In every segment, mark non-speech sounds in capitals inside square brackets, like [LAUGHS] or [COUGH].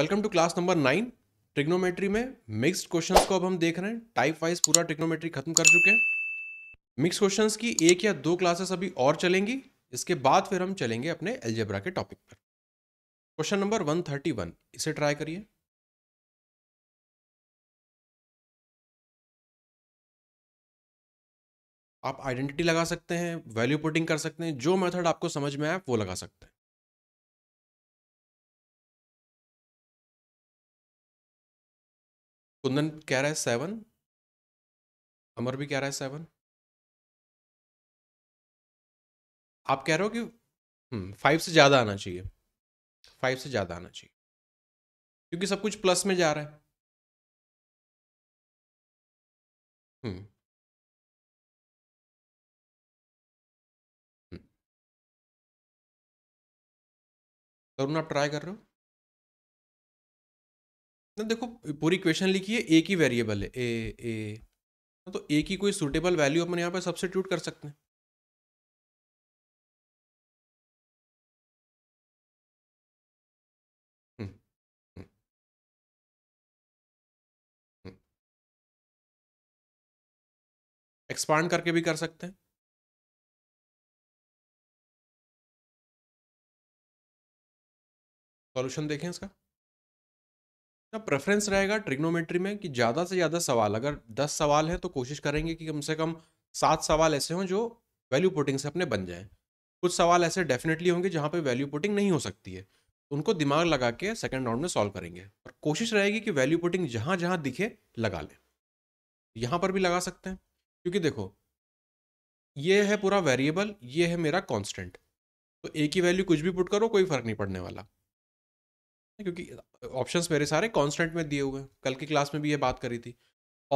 Welcome to class number nine trigonometry में mixed questions को अब हम देख रहे हैं टाइप वाइज पूरा ट्रिग्नोमेट्री खत्म कर चुके हैं मिक्स क्वेश्चंस की एक या दो क्लासेस अभी और चलेंगी इसके बाद फिर हम चलेंगे अपने एल्जेब्रा के टॉपिक पर क्वेश्चन नंबर 131 इसे ट्राई करिए आप आइडेंटिटी लगा सकते हैं वैल्यू पुटिंग कर सकते हैं जो मेथड आपको समझ में आए वो लगा सकते हैं कुंदन कह रहा है सेवन अमर भी कह रहा है सेवन आप कह रहे हो कि फाइव हम्म, से ज़्यादा आना चाहिए फाइव से ज़्यादा आना चाहिए क्योंकि सब कुछ प्लस में जा रहा है हम्म, हम्म। करुण आप ट्राई कर रहे हो ना मतलब देखो पूरी क्वेश्चन लिखी है एक ही वेरिएबल है ए ए तो ए की कोई सुटेबल वैल्यू अपन यहाँ पर सब्सिट्यूट कर सकते हैं एक्सपांड हम्म, हम्म, हम्म। करके भी कर सकते हैं सॉल्यूशन देखें इसका प्रेफरेंस रहेगा ट्रिग्नोमेट्री में कि ज़्यादा से ज़्यादा सवाल अगर दस सवाल हैं तो कोशिश करेंगे कि कम से कम सात सवाल ऐसे हों जो वैल्यू पुटिंग से अपने बन जाएँ कुछ सवाल ऐसे डेफिनेटली होंगे जहाँ पे वैल्यू पुटिंग नहीं हो सकती है उनको दिमाग लगा के सेकेंड राउंड में सॉल्व करेंगे और कोशिश रहेगी कि वैल्यू पुटिंग जहाँ जहाँ दिखे लगा लें यहाँ पर भी लगा सकते हैं क्योंकि देखो ये है पूरा वेरिएबल ये है मेरा कॉन्स्टेंट तो ए की वैल्यू कुछ भी पुट करो कोई फर्क नहीं पड़ने वाला क्योंकि ऑप्शंस मेरे सारे कांस्टेंट में दिए हुए हैं कल की क्लास में भी ये बात करी थी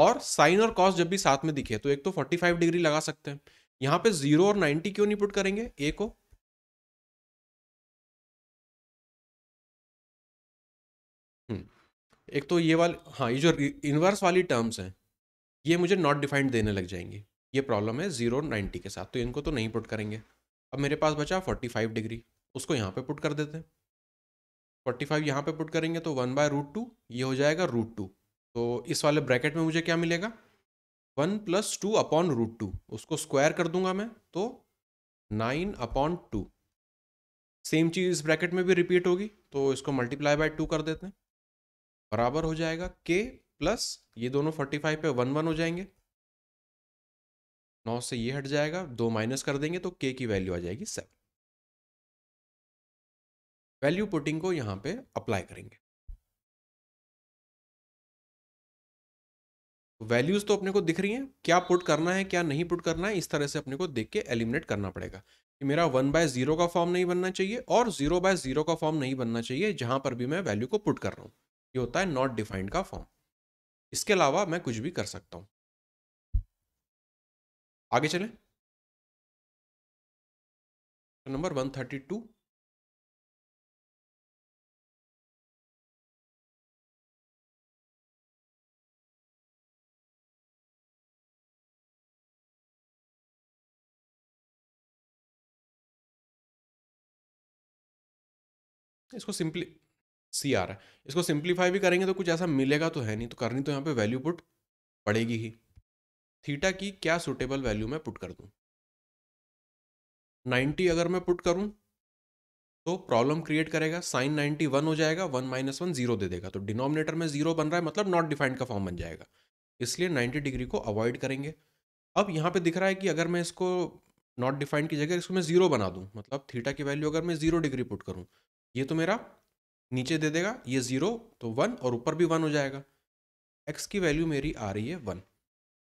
और साइन और कॉस जब भी साथ में दिखे तो एक तो 45 डिग्री लगा सकते हैं यहाँ पे जीरो और 90 क्यों नहीं पुट करेंगे ए को हम्म। एक तो ये वाले हाँ ये जो इनवर्स वाली टर्म्स हैं ये मुझे नॉट डिफाइंड देने लग जाएंगे ये प्रॉब्लम है जीरो नाइन्टी के साथ तो इनको तो नहीं पुट करेंगे अब मेरे पास बचा फोर्टी फाइव डिग्री उसको यहाँ पे पुट कर देते हैं फोर्टी फाइव यहाँ पर पुट करेंगे तो वन बाय रूट टू ये हो जाएगा रूट टू तो इस वाले ब्रैकेट में मुझे क्या मिलेगा one plus two upon root two उसको स्क्वायर कर दूंगा मैं तो नाइन अपॉन टू सेम चीज़ इस ब्रैकेट में भी रिपीट होगी तो इसको मल्टीप्लाई बाय टू कर देते हैं बराबर हो जाएगा के प्लस ये दोनों फोर्टी फाइव पे वन वन हो जाएंगे नौ से ये हट जाएगा दो माइनस कर देंगे तो के की वैल्यू आ जाएगी सेवन वैल्यू पुटिंग को यहां पे अप्लाई करेंगे वैल्यूज तो अपने को दिख रही हैं क्या पुट करना है क्या नहीं पुट करना है इस तरह से अपने को देख के एलिमिनेट करना पड़ेगा कि मेरा वन बाय जीरो का फॉर्म नहीं बनना चाहिए और जीरो बाय जीरो का फॉर्म नहीं बनना चाहिए जहां पर भी मैं वैल्यू को पुट कर रहा हूं ये होता है नॉट डिफाइंड का फॉर्म इसके अलावा मैं कुछ भी कर सकता हूं आगे चले नंबर वन थर्टी टू इसको सिंपली सी आ रहा है इसको सिंप्लीफाई भी करेंगे तो कुछ ऐसा मिलेगा तो है नहीं तो करनी तो यहाँ पे वैल्यू पुट पड़ेगी ही थीटा की क्या सुटेबल वैल्यू मैं पुट कर दूँ 90 अगर मैं पुट करूँ तो प्रॉब्लम क्रिएट करेगा साइन वन हो जाएगा वन माइनस वन जीरो दे देगा तो डिनोमिनेटर में जीरो बन रहा है मतलब नॉट डिफाइंड का फॉर्म बन जाएगा इसलिए नाइन्टी डिग्री को अवॉइड करेंगे अब यहाँ पे दिख रहा है कि अगर मैं इसको नॉट डिफाइंड की जगह इसको मैं जीरो बना दूँ मतलब थीटा की वैल्यू अगर मैं जीरो डिग्री पुट करूँ ये तो मेरा नीचे दे देगा ये ज़ीरो तो वन और ऊपर भी वन हो जाएगा एक्स की वैल्यू मेरी आ रही है वन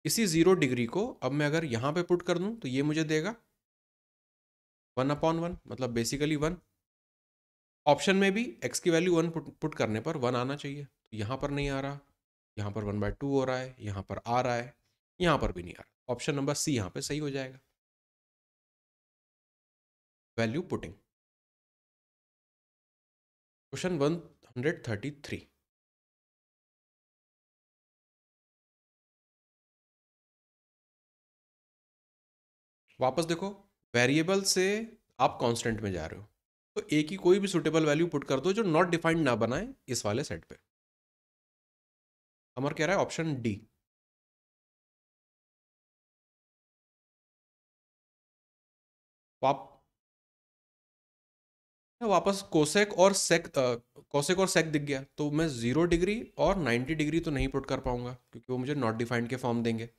इसी ज़ीरो डिग्री को अब मैं अगर यहाँ पे पुट कर दूँ तो ये मुझे देगा वन अपॉन वन मतलब बेसिकली वन ऑप्शन में भी एक्स की वैल्यू वन पुट, पुट करने पर वन आना चाहिए तो यहाँ पर नहीं आ रहा यहाँ पर वन बाय टू हो रहा है यहाँ पर आ रहा है यहाँ पर भी नहीं आ रहा ऑप्शन नंबर सी यहाँ पे सही हो जाएगा value putting question one hundred thirty three वापस देखो वेरिएबल से आप कांस्टेंट में जा रहे हो तो ए की कोई भी सुटेबल वैल्यू पुट कर दो जो नॉट डिफाइंड ना बनाए इस वाले सेट पे अमर कह रहा है ऑप्शन डी वाप वापस कोसेक और सेक कोसेक और सेक दिख गया तो मैं ज़ीरो डिग्री और नाइन्टी डिग्री तो नहीं पुट कर पाऊंगा क्योंकि वो मुझे नॉट डिफाइंड के फॉर्म देंगे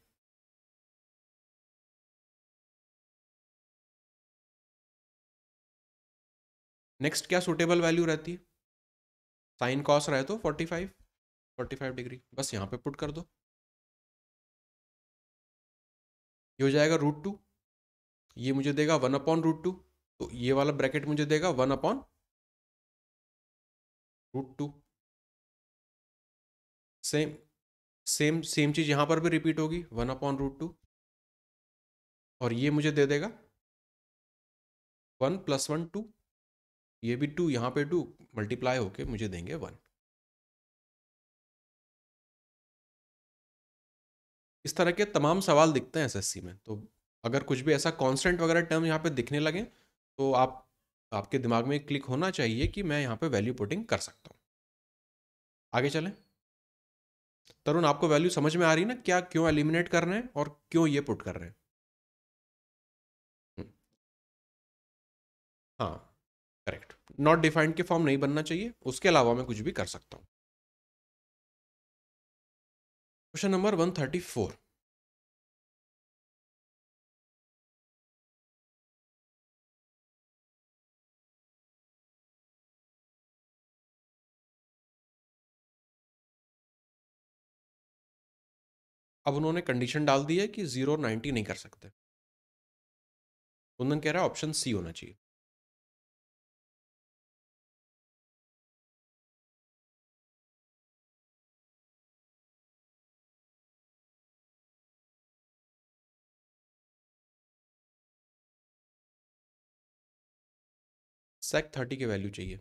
नेक्स्ट क्या सुटेबल वैल्यू रहती है साइन कॉस रहे तो forty five forty five degree बस यहाँ पे पुट कर दो ये हो जाएगा रूट टू ये मुझे देगा वन अपॉन रूट टू तो ये वाला ब्रैकेट मुझे देगा one upon root two same same same चीज़ यहां पर भी रिपीट होगी वन अपॉन रूट टू और ये मुझे दे देगा वन प्लस वन टू ये भी टू यहां पे टू मल्टीप्लाई होके मुझे देंगे वन इस तरह के तमाम सवाल दिखते हैं एसएससी में तो अगर कुछ भी ऐसा कांस्टेंट वगैरह टर्म यहाँ पे दिखने लगे तो आप आपके दिमाग में क्लिक होना चाहिए कि मैं यहाँ पे वैल्यू पुटिंग कर सकता हूँ आगे चलें तरुण आपको वैल्यू समझ में आ रही ना क्या क्यों एलिमिनेट कर रहे हैं और क्यों ये पुट कर रहे हैं हम्म। हाँ करेक्ट नॉट डिफाइंड के फॉर्म नहीं बनना चाहिए उसके अलावा मैं कुछ भी कर सकता हूँ question number one thirty four अब उन्होंने कंडीशन डाल दी है कि जीरो और नाइन्टी नहीं कर सकते कुंदन कह रहा है ऑप्शन सी होना चाहिए सेक थर्टी की वैल्यू चाहिए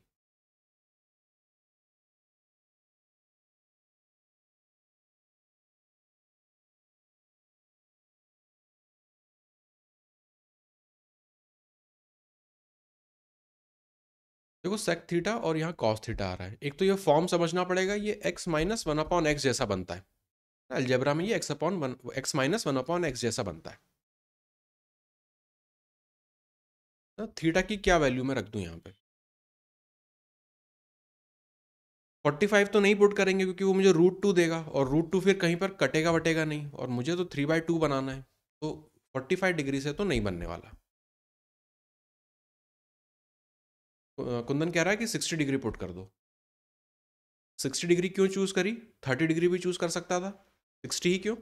देखो सेक थीटा और यहाँ कॉस थीटा आ रहा है एक तो ये फॉर्म समझना पड़ेगा ये x minus one upon x जैसा बनता है अलजेब्रा में ये x upon one x minus one upon x जैसा बनता है थीटा तो की क्या वैल्यू मैं रख दूँ यहाँ पे 45 तो नहीं पुट करेंगे क्योंकि वो मुझे रूट टू देगा और रूट टू फिर कहीं पर कटेगा वटेगा नहीं और मुझे तो थ्री बाई टू बनाना है तो 45 डिग्री से तो नहीं बनने वाला कुंदन कह रहा है कि सिक्सटी डिग्री पुट कर दो सिक्सटी डिग्री क्यों चूज करी थर्टी डिग्री भी चूज कर सकता था सिक्सटी ही क्यों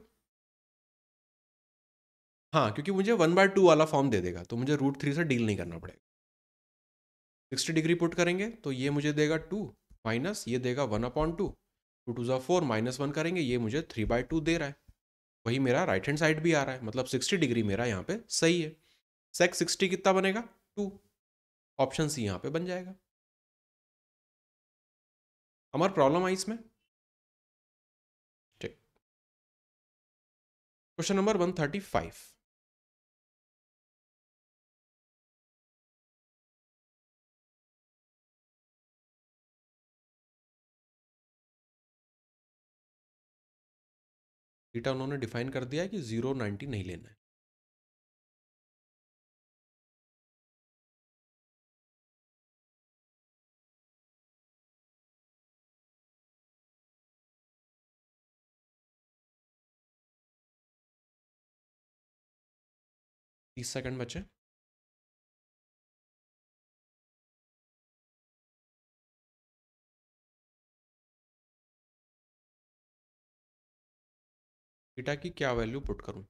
हाँ क्योंकि मुझे वन बाय टू वाला फॉर्म दे देगा तो मुझे रूट थ्री से डील नहीं करना पड़ेगा सिक्सटी डिग्री पुट करेंगे तो ये मुझे देगा टू माइनस ये देगा one upon two two two जो फोर माइनस वन करेंगे ये मुझे थ्री बाय टू दे रहा है वही मेरा राइट हैंड साइड भी आ रहा है मतलब सिक्सटी डिग्री मेरा यहाँ पे सही है सेक सिक्सटी कितना बनेगा टू ऑप्शन सी यहां पे बन जाएगा अमर प्रॉब्लम आई इसमें ठीक question number one thirty five उन्होंने डिफाइन कर दिया है कि जीरो नाइनटी नहीं लेना है तीस सेकंड बचे थीटा की क्या वैल्यू पुट करूं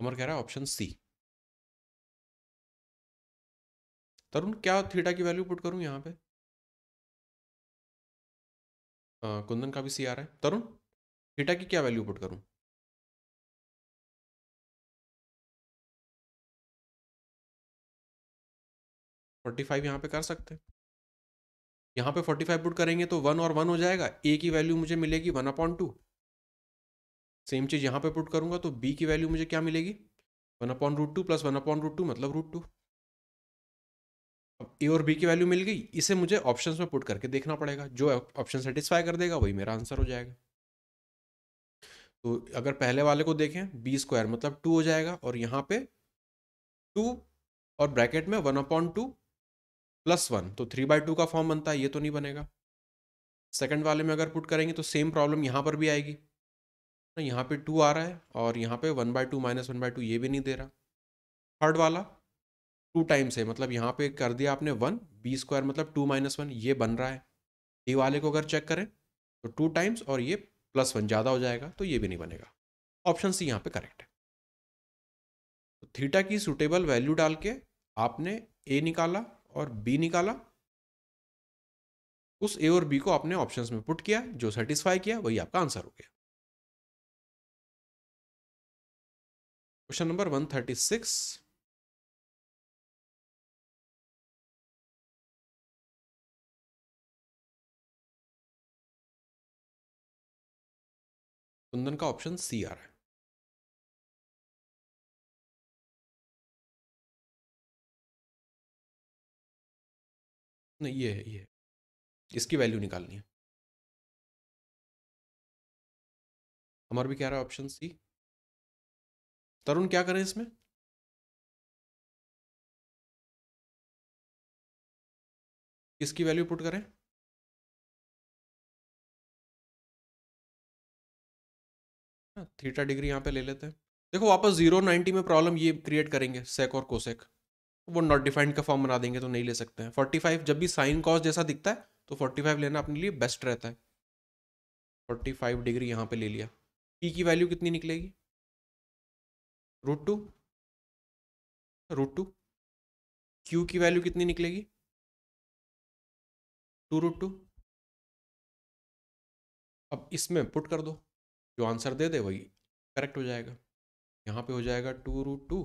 अमर कह रहा है ऑप्शन सी तरुण क्या थीटा की वैल्यू पुट करूं यहां पे आ, कुंदन का भी सी आ रहा है तरुण थीटा की क्या वैल्यू पुट करूं फोर्टी फाइव यहां पे कर सकते हैं यहां पे फोर्टी फाइव पुट करेंगे तो वन और वन हो जाएगा ए की वैल्यू मुझे मिलेगी वन अपॉइंट टू सेम चीज़ यहां पे पुट करूंगा तो बी की वैल्यू मुझे क्या मिलेगी one upon root two plus one upon root two मतलब रूट टू अब ए और बी की वैल्यू मिल गई इसे मुझे ऑप्शंस में पुट करके देखना पड़ेगा जो ऑप्शन सेटिस्फाई कर देगा वही मेरा आंसर हो जाएगा तो अगर पहले वाले को देखें बी स्क्वायर मतलब टू हो जाएगा और यहाँ पे टू और ब्रैकेट में one upon two plus one तो थ्री बाई टू का फॉर्म बनता है ये तो नहीं बनेगा सेकंड वाले में अगर पुट करेंगे तो सेम प्रॉब्लम यहाँ पर भी आएगी ना तो यहाँ पे टू आ रहा है और यहाँ पे one by two minus one by two ये भी नहीं दे रहा थर्ड वाला टू टाइम्स है मतलब यहाँ पे कर दिया आपने वन बी स्क्वायर मतलब टू माइनस वन ये बन रहा है ए वाले को अगर चेक करें तो टू टाइम्स और ये प्लस वन ज़्यादा हो जाएगा तो ये भी नहीं बनेगा ऑप्शन सी यहाँ पे करेक्ट है तो थीटा की सुटेबल वैल्यू डाल के आपने ए निकाला और बी निकाला उस ए और बी को आपने ऑप्शन में पुट किया जो सेटिस्फाई किया वही आपका आंसर हो गया question number one thirty six Kundan का ऑप्शन सी आ रहा है नहीं ये है ये इसकी वैल्यू निकालनी है हमारा भी क्या रहा है ऑप्शन सी तरुण क्या करें इसमें किसकी वैल्यू पुट करें थीटा डिग्री यहाँ पे ले लेते हैं देखो वापस जीरो नाइन्टी में प्रॉब्लम ये क्रिएट करेंगे सेक और कोसेक वो नॉट डिफाइंड का फॉर्म बना देंगे तो नहीं ले सकते हैं फोर्टी फाइव जब भी साइन कॉस जैसा दिखता है तो फोर्टी फाइव लेना अपने लिए बेस्ट रहता है फोर्टी फाइव डिग्री यहाँ पे ले लिया पी की वैल्यू कितनी निकलेगी root two root two Q की वैल्यू कितनी निकलेगी टू रूट टू अब इसमें पुट कर दो जो आंसर दे दे वही करेक्ट हो जाएगा यहाँ पे हो जाएगा टू रूट टू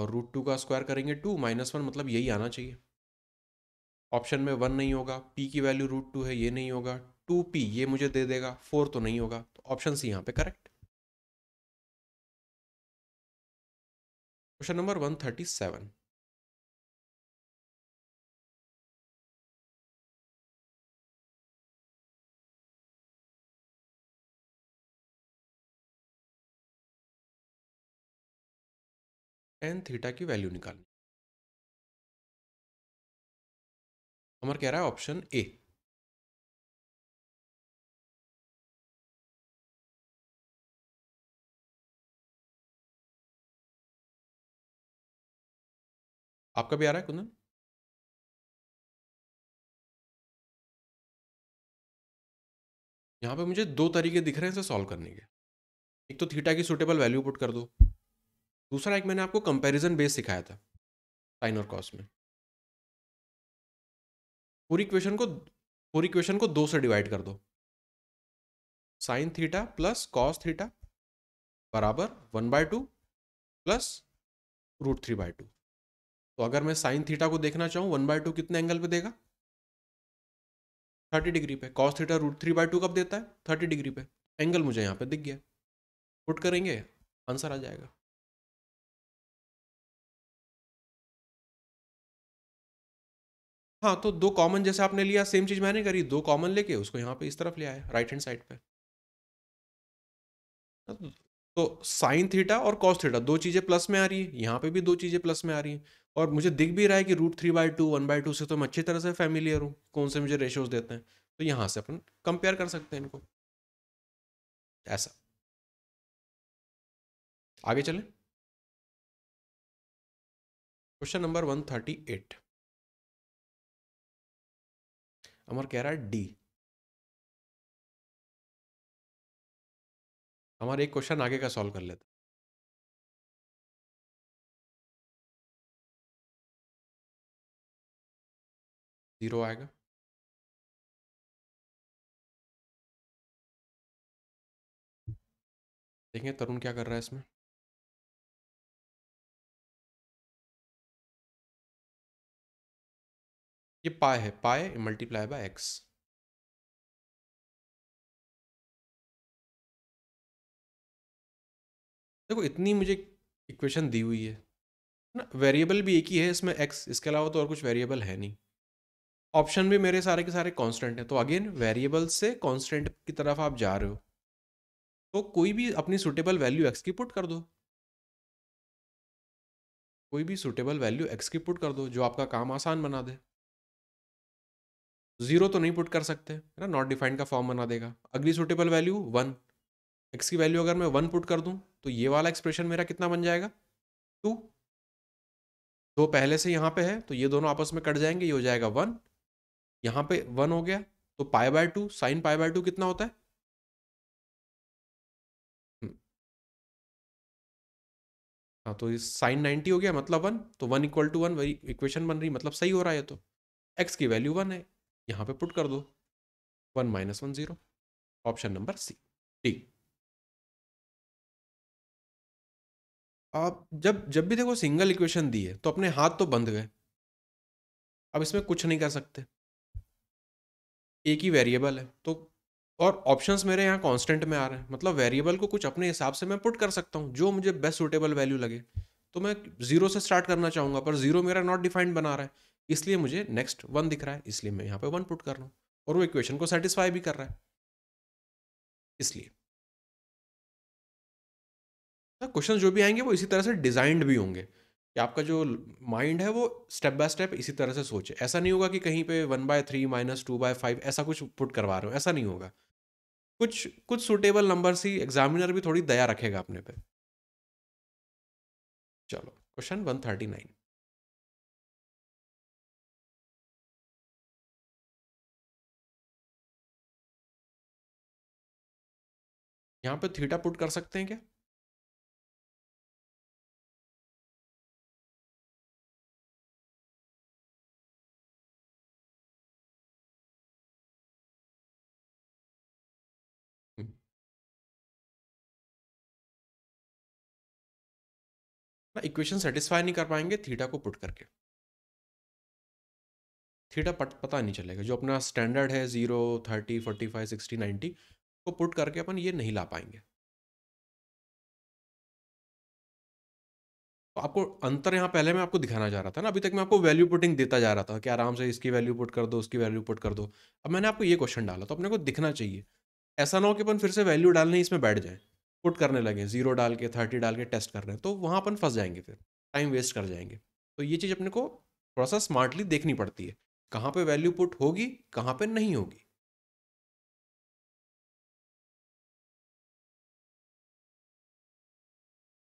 और रूट टू का स्क्वायर करेंगे टू माइनस वन मतलब यही आना चाहिए ऑप्शन में वन नहीं होगा पी की वैल्यू रूट टू है ये नहीं होगा टू पी ये मुझे दे देगा फोर तो नहीं होगा तो ऑप्शन सी यहाँ पे correct question number one thirty seven N theta की वैल्यू निकालनी अमर कह रहा है ऑप्शन ए आपका भी आ रहा है कुंदन यहां पे मुझे दो तरीके दिख रहे हैं इसे सॉल्व करने के एक तो थीटा की सुटेबल वैल्यू पुट कर दो दूसरा एक मैंने आपको कंपैरिजन बेस सिखाया था साइन और कॉस में पूरी इक्वेशन को पूरी इक्वेशन को दो से डिवाइड कर दो sine theta plus cos theta बराबर one by two plus root three by two तो अगर मैं साइन थीटा को देखना चाहूँ वन बाय टू कितने एंगल पे देगा थर्टी डिग्री पे cos theta root three by two कब देता है थर्टी डिग्री पे एंगल मुझे यहाँ पे दिख गया पुट करेंगे आंसर आ जाएगा हाँ तो दो कॉमन जैसे आपने लिया सेम चीज मैंने करी दो कॉमन लेके उसको यहाँ पे इस तरफ ले आया राइट हैंड साइड पे तो साइन थीटा और कॉस थीटा दो चीज़ें प्लस में आ रही है यहाँ पे भी दो चीज़ें प्लस में आ रही हैं और मुझे दिख भी रहा है कि root three by two one by two से तो मैं अच्छी तरह से फैमिलियर हूँ कौन से मुझे रेशोज देते हैं तो यहाँ से अपन कंपेयर कर सकते हैं इनको ऐसा आगे चलें question number one thirty eight Amar कह रहा है डी हमारे एक क्वेश्चन आगे का सॉल्व कर लेते जीरो आएगा देखें तरुण क्या कर रहा है इसमें ये पाए है पाए मल्टीप्लाई बाय एक्स देखो इतनी मुझे इक्वेशन दी हुई है ना वेरिएबल भी एक ही है इसमें एक्स इसके अलावा तो और कुछ वेरिएबल है नहीं ऑप्शन भी मेरे सारे के सारे कांस्टेंट हैं तो अगेन वेरिएबल से कांस्टेंट की तरफ आप जा रहे हो तो कोई भी अपनी सुटेबल वैल्यू एक्स की पुट कर दो कोई भी सुटेबल वैल्यू एक्स की पुट कर दो जो आपका काम आसान बना दे जीरो तो नहीं पुट कर सकते है ना नॉट डिफाइंड का फॉर्म बना देगा अगली सुटेबल वैल्यू वन एक्स की वैल्यू अगर मैं वन पुट कर दूं तो ये वाला एक्सप्रेशन मेरा कितना बन जाएगा टू दो पहले से यहाँ पे है तो ये दोनों आपस में कट जाएंगे ये हो जाएगा वन यहाँ पे वन हो गया तो pi by two sine pi by two कितना होता है hmm. हाँ तो साइन नाइन्टी हो गया मतलब वन तो वन इक्वल टू वन वही इक्वेशन बन रही मतलब सही हो रहा है तो एक्स की वैल्यू वन है यहाँ पे पुट कर दो one minus one zero option number C ठीक आप जब जब भी देखो सिंगल इक्वेशन दी है तो अपने हाथ तो बंध गए अब इसमें कुछ नहीं कर सकते एक ही वेरिएबल है तो और ऑप्शंस मेरे यहाँ कांस्टेंट में आ रहे हैं मतलब वेरिएबल को कुछ अपने हिसाब से मैं पुट कर सकता हूँ जो मुझे बेस्ट सुटेबल वैल्यू लगे तो मैं जीरो से स्टार्ट करना चाहूँगा पर जीरो मेरा नॉट डिफाइंड बना रहा है इसलिए मुझे नेक्स्ट वन दिख रहा है इसलिए मैं यहाँ पे वन पुट कर रहा हूँ और वो इक्वेशन को सेटिस्फाई भी कर रहा है इसलिए क्वेश्चन हाँ, जो भी आएंगे वो इसी तरह से डिजाइंड भी होंगे कि आपका जो माइंड है वो स्टेप बाय स्टेप इसी तरह से सोचे ऐसा नहीं होगा कि कहीं पे one by three minus two by five ऐसा कुछ पुट करवा रहे हो ऐसा नहीं होगा कुछ कुछ सुटेबल नंबर ही एग्जामिनर भी थोड़ी दया रखेगा अपने पे चलो क्वेश्चन वन थर्टी नाइन यहाँ पे थीटा पुट कर सकते हैं क्या ना इक्वेशन सेटिस्फाई नहीं कर पाएंगे थीटा को पुट करके थीटा पट पता नहीं चलेगा जो अपना स्टैंडर्ड है zero thirty forty five sixty ninety को पुट करके अपन ये नहीं ला पाएंगे तो आपको अंतर यहाँ पहले मैं आपको दिखाना चाह रहा था ना अभी तक मैं आपको वैल्यू पुटिंग देता जा रहा था कि आराम से इसकी वैल्यू पुट कर दो उसकी वैल्यू पुट कर दो अब मैंने आपको ये क्वेश्चन डाला तो अपने को दिखना चाहिए ऐसा ना हो कि अपन फिर से वैल्यू डालने इसमें बैठ जाए पुट करने लगे जीरो डाल के थर्टी डाल के टेस्ट कर रहे हैं तो वहाँ अपन फंस जाएंगे फिर टाइम वेस्ट कर जाएंगे तो ये चीज़ अपने को थोड़ा सा स्मार्टली देखनी पड़ती है कहाँ पर वैल्यू पुट होगी कहाँ पर नहीं होगी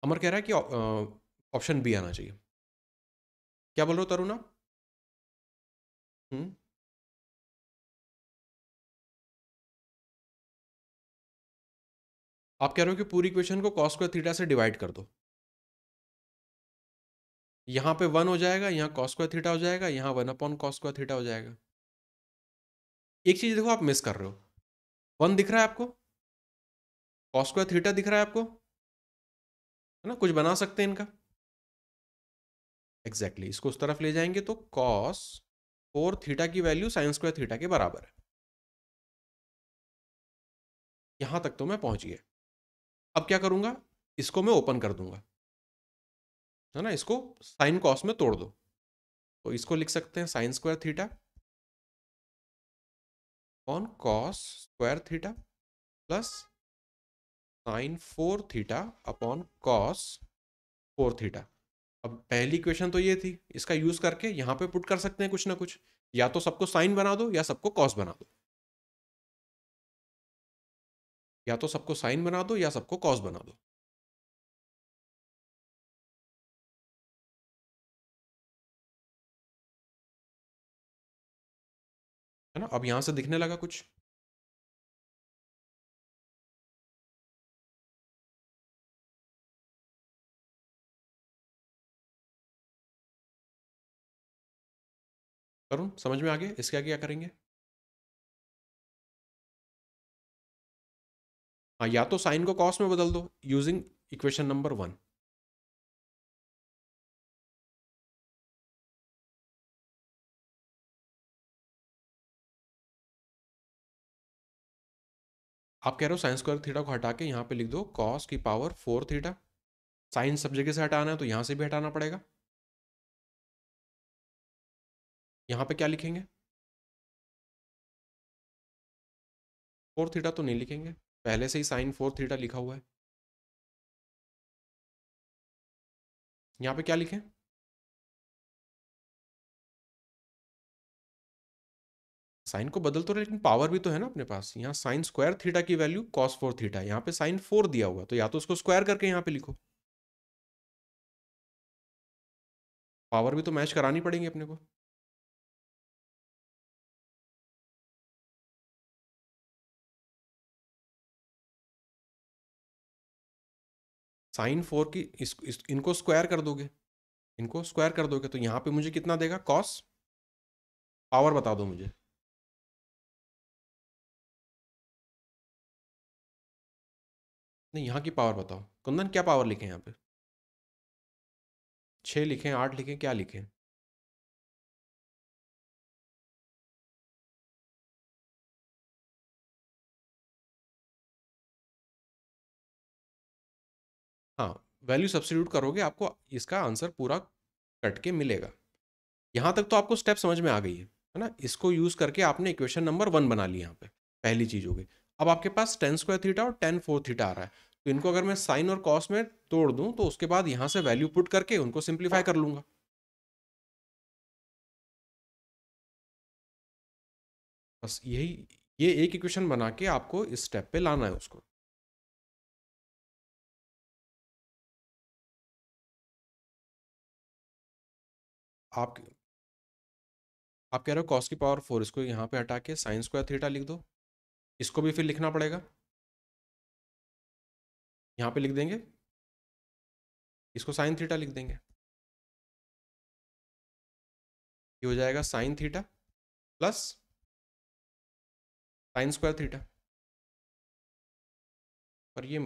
अमर कह रहा है कि ऑप्शन बी आना चाहिए क्या बोल रहे हो तरुणा हम्म। आप कह रहे हो कि पूरी इक्वेशन को कॉस स्क्वायर थीटा से डिवाइड कर दो यहां पे वन हो जाएगा यहां कॉस स्क्वायर थीटा हो जाएगा यहां one upon cos square theta हो जाएगा एक चीज देखो आप मिस कर रहे हो वन दिख रहा है आपको कॉस स्क्वायर थीटा दिख रहा है आपको है ना कुछ बना सकते हैं इनका एग्जैक्टली exactly. इसको उस तरफ ले जाएंगे तो कॉस फोर थीटा की वैल्यू साइन स्क्वायर थीटा के बराबर है यहां तक तो मैं पहुंच गया अब क्या करूंगा इसको मैं ओपन कर दूंगा है ना इसको साइन कॉस में तोड़ दो तो इसको लिख सकते हैं sine square theta on cos square theta plus sine four theta upon cos four theta अब पहली इक्वेशन तो ये थी इसका यूज करके यहाँ पे पुट कर सकते हैं कुछ ना कुछ या तो सबको साइन बना दो या सबको कॉस बना दो या तो सबको साइन बना दो या सबको कॉस बना दो है ना अब यहां से दिखने लगा कुछ करूँ समझ में आगे इसके आगे क्या करेंगे हाँ या तो साइन को कॉस में बदल दो यूजिंग इक्वेशन नंबर वन आप कह रहे हो साइंस स्क्वायर थीटा को हटा के यहाँ पे लिख दो कॉस की पावर फोर थीटा साइंस सब जगह से हटाना है तो यहाँ से भी हटाना पड़ेगा यहां पे क्या लिखेंगे फोर थीटा तो नहीं लिखेंगे पहले से ही साइन फोर थीटा लिखा हुआ है यहां पे क्या लिखें साइन को बदल तो रहे लेकिन पावर भी तो है ना अपने पास यहां साइन स्क्वायर थीटा की वैल्यू कॉस फोर थीटा यहां पे साइन फोर दिया हुआ तो या तो उसको स्क्वायर करके यहां पे लिखो पावर भी तो मैच करानी पड़ेगी अपने को साइन फोर की इस, इस इनको स्क्वायर कर दोगे इनको स्क्वायर कर दोगे तो यहाँ पे मुझे कितना देगा कॉस पावर बता दो मुझे नहीं यहाँ की पावर बताओ कुंदन क्या पावर लिखे यहाँ पे छः लिखें आठ लिखें क्या लिखें वैल्यू सब्सिट्यूट करोगे आपको इसका आंसर पूरा कट के मिलेगा यहाँ तक तो आपको स्टेप समझ में आ गई है है ना इसको यूज़ करके आपने इक्वेशन नंबर वन बना ली यहाँ पे पहली चीज़ हो गई अब आपके पास टेन स्क्वायर थीटा और टेन फोर थीटा आ रहा है तो इनको अगर मैं साइन और कॉस में तोड़ दूँ तो उसके बाद यहाँ से वैल्यू पुट करके उनको सिंप्लीफाई कर लूँगा बस यही ये एक इक्वेशन बना के आपको इस स्टेप पे लाना है उसको आप आप कह रहे हो कॉस की पावर फोर इसको यहाँ पे हटा के साइंस स्क्वायर थीटा लिख दो इसको भी फिर लिखना पड़ेगा यहाँ पे लिख देंगे इसको साइन थीटा लिख देंगे ये हो जाएगा sine theta plus sine square theta और ये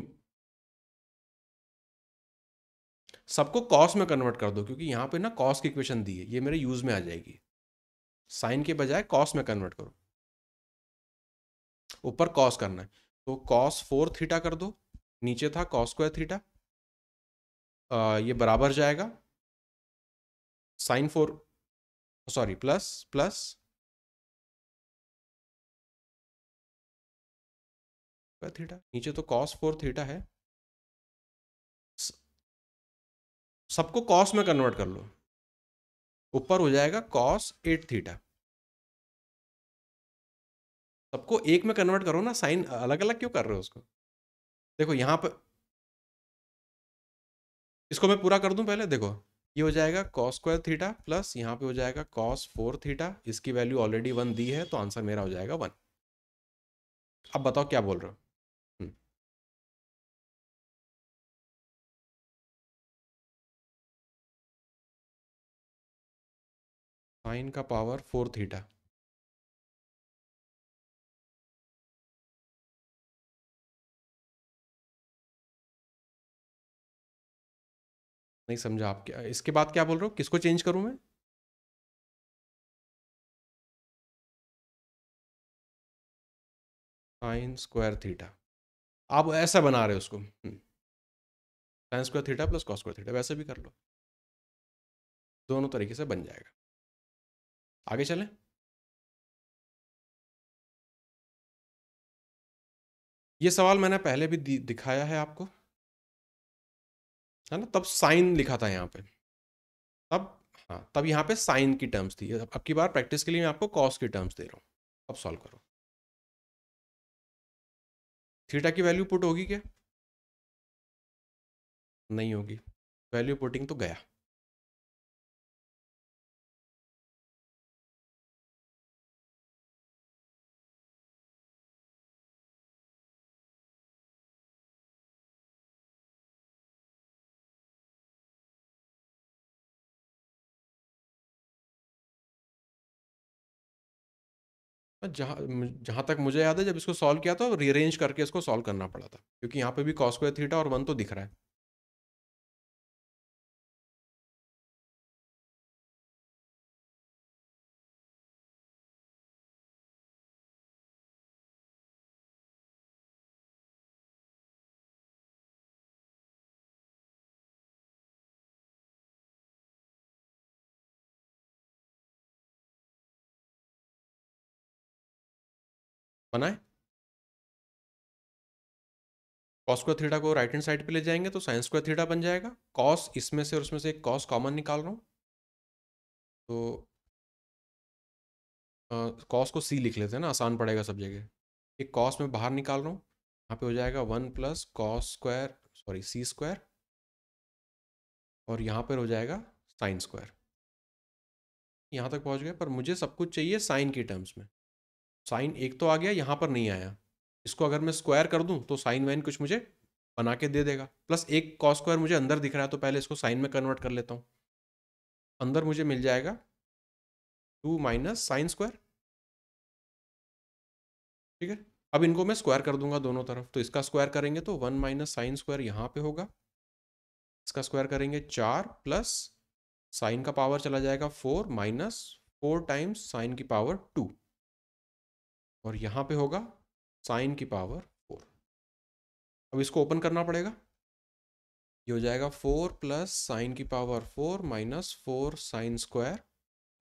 सबको कॉस में कन्वर्ट कर दो क्योंकि यहाँ पे ना कॉस की इक्वेशन दी है ये मेरे यूज़ में आ जाएगी साइन के बजाय कॉस में कन्वर्ट करो ऊपर कॉस करना है तो कॉस फोर थीटा कर दो नीचे था कॉस स्क्वायर थीटा आ, ये बराबर जाएगा sine four sorry plus plus theta नीचे तो कॉस फोर थीटा है सबको कॉस में कन्वर्ट कर लो ऊपर हो जाएगा कॉस एट थीटा सबको एक में कन्वर्ट करो ना साइन अलग अलग क्यों कर रहे हो उसको देखो यहाँ पर इसको मैं पूरा कर दूं पहले देखो ये हो जाएगा कॉस स्क्वायर थीटा प्लस यहाँ पे हो जाएगा कॉस फोर थीटा इसकी वैल्यू ऑलरेडी वन दी है तो आंसर मेरा हो जाएगा वन अब बताओ क्या बोल रहे हो साइन का पावर फोर थीटा नहीं समझा आप क्या इसके बाद क्या बोल रहे हो किसको चेंज करूं मैं साइन स्क्वायर थीटा आप ऐसा बना रहे हो उसको sine square theta plus cos square theta वैसे भी कर लो दोनों तरीके से बन जाएगा आगे चलें ये सवाल मैंने पहले भी दिखाया है आपको है ना तब साइन लिखा था यहाँ पे तब हाँ तब यहाँ पे साइन की टर्म्स थी अब की बार प्रैक्टिस के लिए मैं आपको कॉस की टर्म्स दे रहा हूँ अब सॉल्व करो थीटा की वैल्यू पुट होगी क्या नहीं होगी वैल्यू पुटिंग तो गया जहाँ जहाँ तक मुझे याद है जब इसको सॉल्व किया था रीअरेंज करके इसको सॉल्व करना पड़ा था क्योंकि यहाँ पे भी कॉस्क्वायर थीटा और वन तो दिख रहा है बनाए कॉस स्क्वायर थीटा को राइट हैंड साइड पे ले जाएंगे तो साइंस स्क्वायर थीटा बन जाएगा कॉस इसमें से और उसमें से एक कॉस कॉमन निकाल रहा हूँ तो कॉस को सी लिख लेते हैं ना आसान पड़ेगा सब जगह एक कॉस में बाहर निकाल रहा हूँ यहाँ पे हो जाएगा one plus cos square sorry C square और यहाँ पर हो जाएगा साइन स्क्वायर यहाँ तक पहुँच गए पर मुझे सब कुछ चाहिए साइन के टर्म्स में साइन एक तो आ गया यहाँ पर नहीं आया इसको अगर मैं स्क्वायर कर दूँ तो साइन वाइन कुछ मुझे बना के दे देगा प्लस एक कॉस स्क्वायर मुझे अंदर दिख रहा है तो पहले इसको साइन में कन्वर्ट कर लेता हूँ अंदर मुझे मिल जाएगा टू माइनस साइन स्क्वायर ठीक है अब इनको मैं स्क्वायर कर दूंगा दोनों तरफ तो इसका स्क्वायर करेंगे तो वन माइनस साइन स्क्वायर यहाँ पे होगा इसका स्क्वायर करेंगे चार प्लस साइन का पावर चला जाएगा four minus four times sine की पावर टू और यहाँ पे होगा साइन की पावर फोर अब इसको ओपन करना पड़ेगा ये हो जाएगा फोर प्लस साइन की power four minus four sine square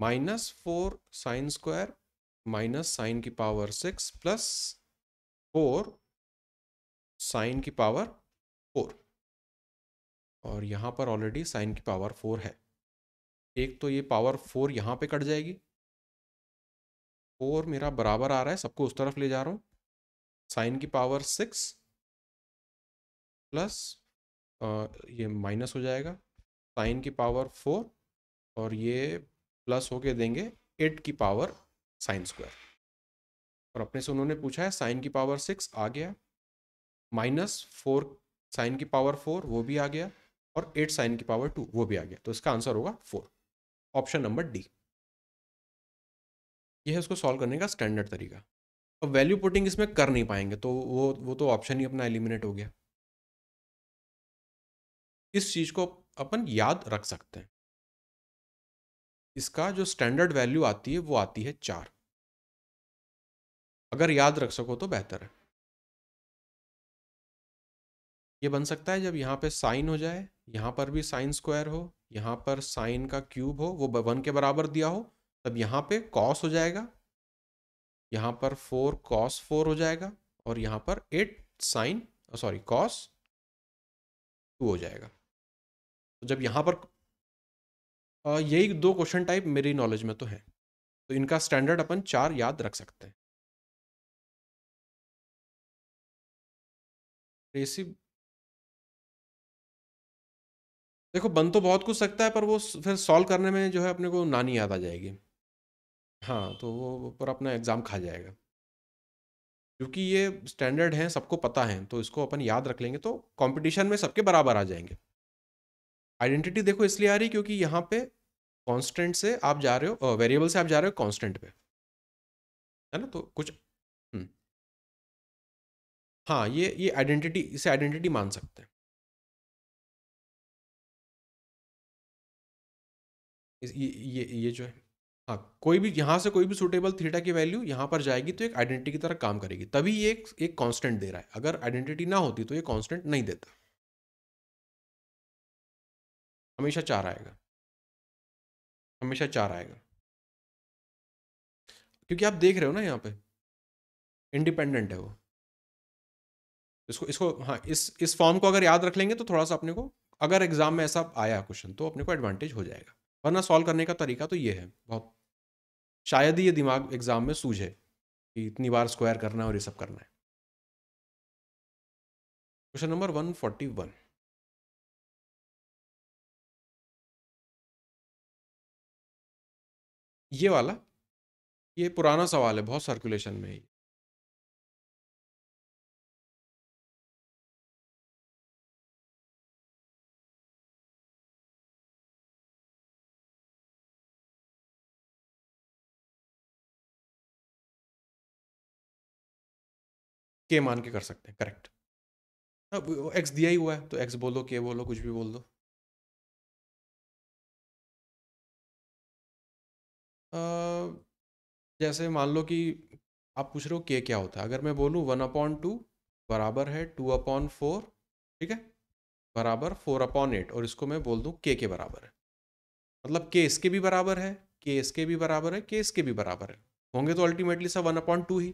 minus four sine square minus sine की power six plus four sine की पावर फोर और यहाँ पर ऑलरेडी साइन की पावर फोर है एक तो ये पावर फोर यहाँ पे कट जाएगी फोर मेरा बराबर आ रहा है सबको उस तरफ ले जा रहा हूँ साइन की पावर सिक्स प्लस ये माइनस हो जाएगा साइन की पावर फोर और ये प्लस होके देंगे एट की पावर साइन स्क्वायर और अपने से उन्होंने पूछा है साइन की पावर सिक्स आ गया माइनस फोर साइन की पावर फोर वो भी आ गया और एट साइन की पावर टू वो भी आ गया तो इसका आंसर होगा फोर ऑप्शन नंबर डी ये है उसको सॉल्व करने का स्टैंडर्ड तरीका अब वैल्यू पुटिंग इसमें कर नहीं पाएंगे तो वो वो तो ऑप्शन ही अपना एलिमिनेट हो गया इस चीज़ को अपन याद रख सकते हैं इसका जो स्टैंडर्ड वैल्यू आती है वो आती है चार अगर याद रख सको तो बेहतर है ये बन सकता है जब यहाँ पे साइन हो जाए यहाँ पर भी साइन स्क्वायर हो यहाँ पर साइन का क्यूब हो वो वन के बराबर दिया हो तब यहाँ पे कॉस हो जाएगा यहाँ पर फोर कॉस फोर हो जाएगा और यहाँ पर eight sine sorry cos two हो जाएगा तो जब यहाँ पर यही दो क्वेश्चन टाइप मेरी नॉलेज में तो है तो इनका स्टैंडर्ड अपन चार याद रख सकते हैं देखो बन तो बहुत कुछ सकता है पर वो फिर सॉल्व करने में जो है अपने को नानी याद आ जाएगी हाँ, तो वो पर अपना एग्ज़ाम खा जाएगा। क्योंकि ये स्टैंडर्ड हैं सबको पता है, तो इसको अपन याद रख लेंगे तो कॉम्पिटिशन में सबके बराबर आ जाएंगे आइडेंटिटी देखो इसलिए आ रही है क्योंकि यहाँ पे कांस्टेंट से आप जा रहे हो वेरिएबल से आप जा रहे हो कांस्टेंट पे। है ना? तो कुछ हुँ। हम्म। हाँ, ये ये आइडेंटिटी इसे आइडेंटिटी मान सकते हैं। ये ये ये जो है हाँ कोई भी यहाँ से कोई भी सूटेबल थीटा की वैल्यू यहाँ पर जाएगी तो एक आइडेंटिटी की तरह काम करेगी तभी ये एक, एक कांस्टेंट दे रहा है अगर आइडेंटिटी ना होती तो ये कांस्टेंट नहीं देता हमेशा चार आएगा हमेशा चार आएगा क्योंकि आप देख रहे हो ना यहाँ पे इंडिपेंडेंट है वो इसको इसको हाँ इस इस फॉर्म को अगर याद रख लेंगे तो थोड़ा सा अपने को अगर एग्जाम में ऐसा आया क्वेश्चन तो अपने को एडवांटेज हो जाएगा वरना सॉल्व करने का तरीका तो ये है बहुत शायद ही ये दिमाग एग्जाम में सूझे कि इतनी बार स्क्वायर करना है और ये सब करना है question number one forty one ये वाला ये पुराना सवाल है बहुत सर्कुलेशन में ही के मान के कर सकते हैं करेक्ट अब एक्स दिया ही हुआ है तो एक्स बोलो के बोलो कुछ भी बोल दो आ, जैसे मान लो कि आप पूछ रहे हो के क्या होता है अगर मैं बोलूँ वन अपॉन टू बराबर है टू अपॉन फोर ठीक है बराबर फोर अपॉन एट और इसको मैं बोल दूँ के के बराबर है मतलब के इसके भी बराबर है के इसके भी बराबर है के इसके भी बराबर है होंगे तो अल्टीमेटली सब वन अपॉन टू ही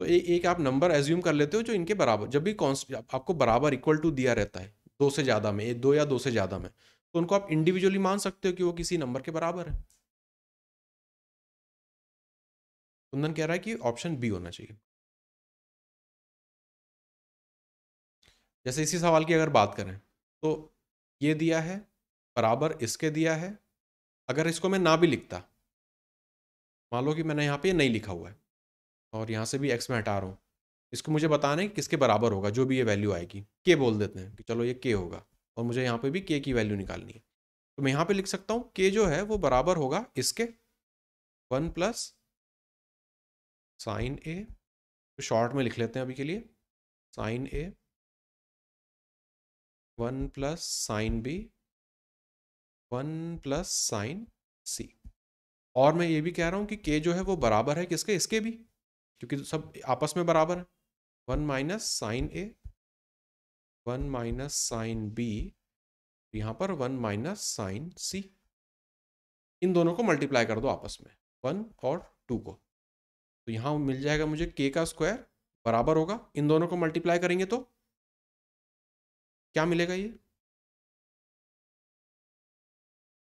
तो ए, एक आप नंबर एज्यूम कर लेते हो जो इनके बराबर जब भी आपको बराबर इक्वल टू दिया रहता है दो से ज़्यादा में दो या दो से ज़्यादा में तो उनको आप इंडिविजुअली मान सकते हो कि वो किसी नंबर के बराबर है कुंदन कह रहा है कि ऑप्शन बी होना चाहिए जैसे इसी सवाल की अगर बात करें तो ये दिया है बराबर इसके दिया है अगर इसको मैं ना भी लिखता मान लो कि मैंने यहाँ पे नहीं लिखा हुआ है और यहाँ से भी एक्स में हटा रहा हूँ इसको मुझे बताना है कि किसके बराबर होगा जो भी ये वैल्यू आएगी के बोल देते हैं कि चलो ये के होगा और मुझे यहाँ पे भी के की वैल्यू निकालनी है तो मैं यहाँ पे लिख सकता हूँ के जो है वो बराबर होगा इसके वन प्लस साइन ए तो शॉर्ट में लिख लेते हैं अभी के लिए sine A one plus sine B one plus sine C और मैं ये भी कह रहा हूँ कि के जो है वो बराबर है किसके इसके भी क्योंकि सब आपस में बराबर है one minus sine A one minus sine B यहां पर वन माइनस साइन सी इन दोनों को मल्टीप्लाई कर दो आपस में वन और टू को तो यहाँ मिल जाएगा मुझे के का स्क्वायर बराबर होगा इन दोनों को मल्टीप्लाई करेंगे तो क्या मिलेगा ये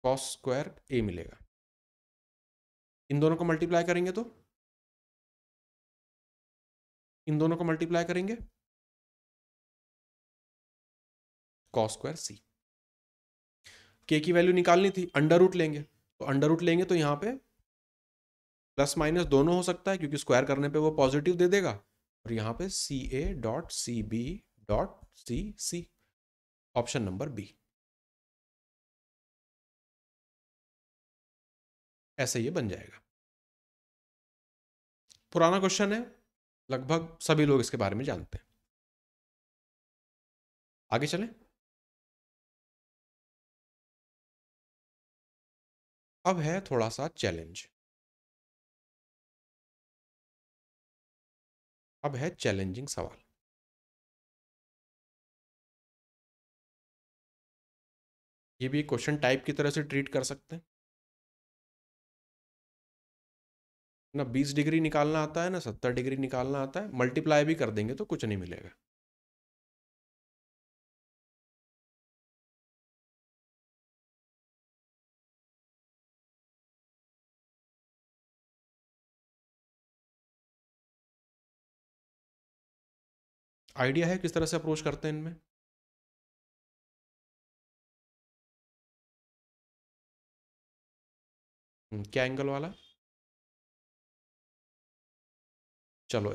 कॉस स्क्वायर ए मिलेगा इन दोनों को मल्टीप्लाई करेंगे तो इन दोनों को मल्टीप्लाई करेंगे कॉस स्क्वायर सी के की वैल्यू निकालनी थी अंडर रूट लेंगे तो अंडर रूट लेंगे तो यहां पे प्लस माइनस दोनों हो सकता है क्योंकि स्क्वायर करने पे वो पॉजिटिव दे देगा और यहां पे C A dot C B dot C C option number B ऐसे ये बन जाएगा पुराना क्वेश्चन है लगभग सभी लोग इसके बारे में जानते हैं आगे चलें अब है थोड़ा सा चैलेंज अब है चैलेंजिंग सवाल ये भी क्वेश्चन टाइप की तरह से ट्रीट कर सकते हैं ना बीस डिग्री निकालना आता है ना सत्तर डिग्री निकालना आता है मल्टीप्लाई भी कर देंगे तो कुछ नहीं मिलेगा आइडिया है किस तरह से अप्रोच करते हैं इनमें हम्म, क्या एंगल वाला चलो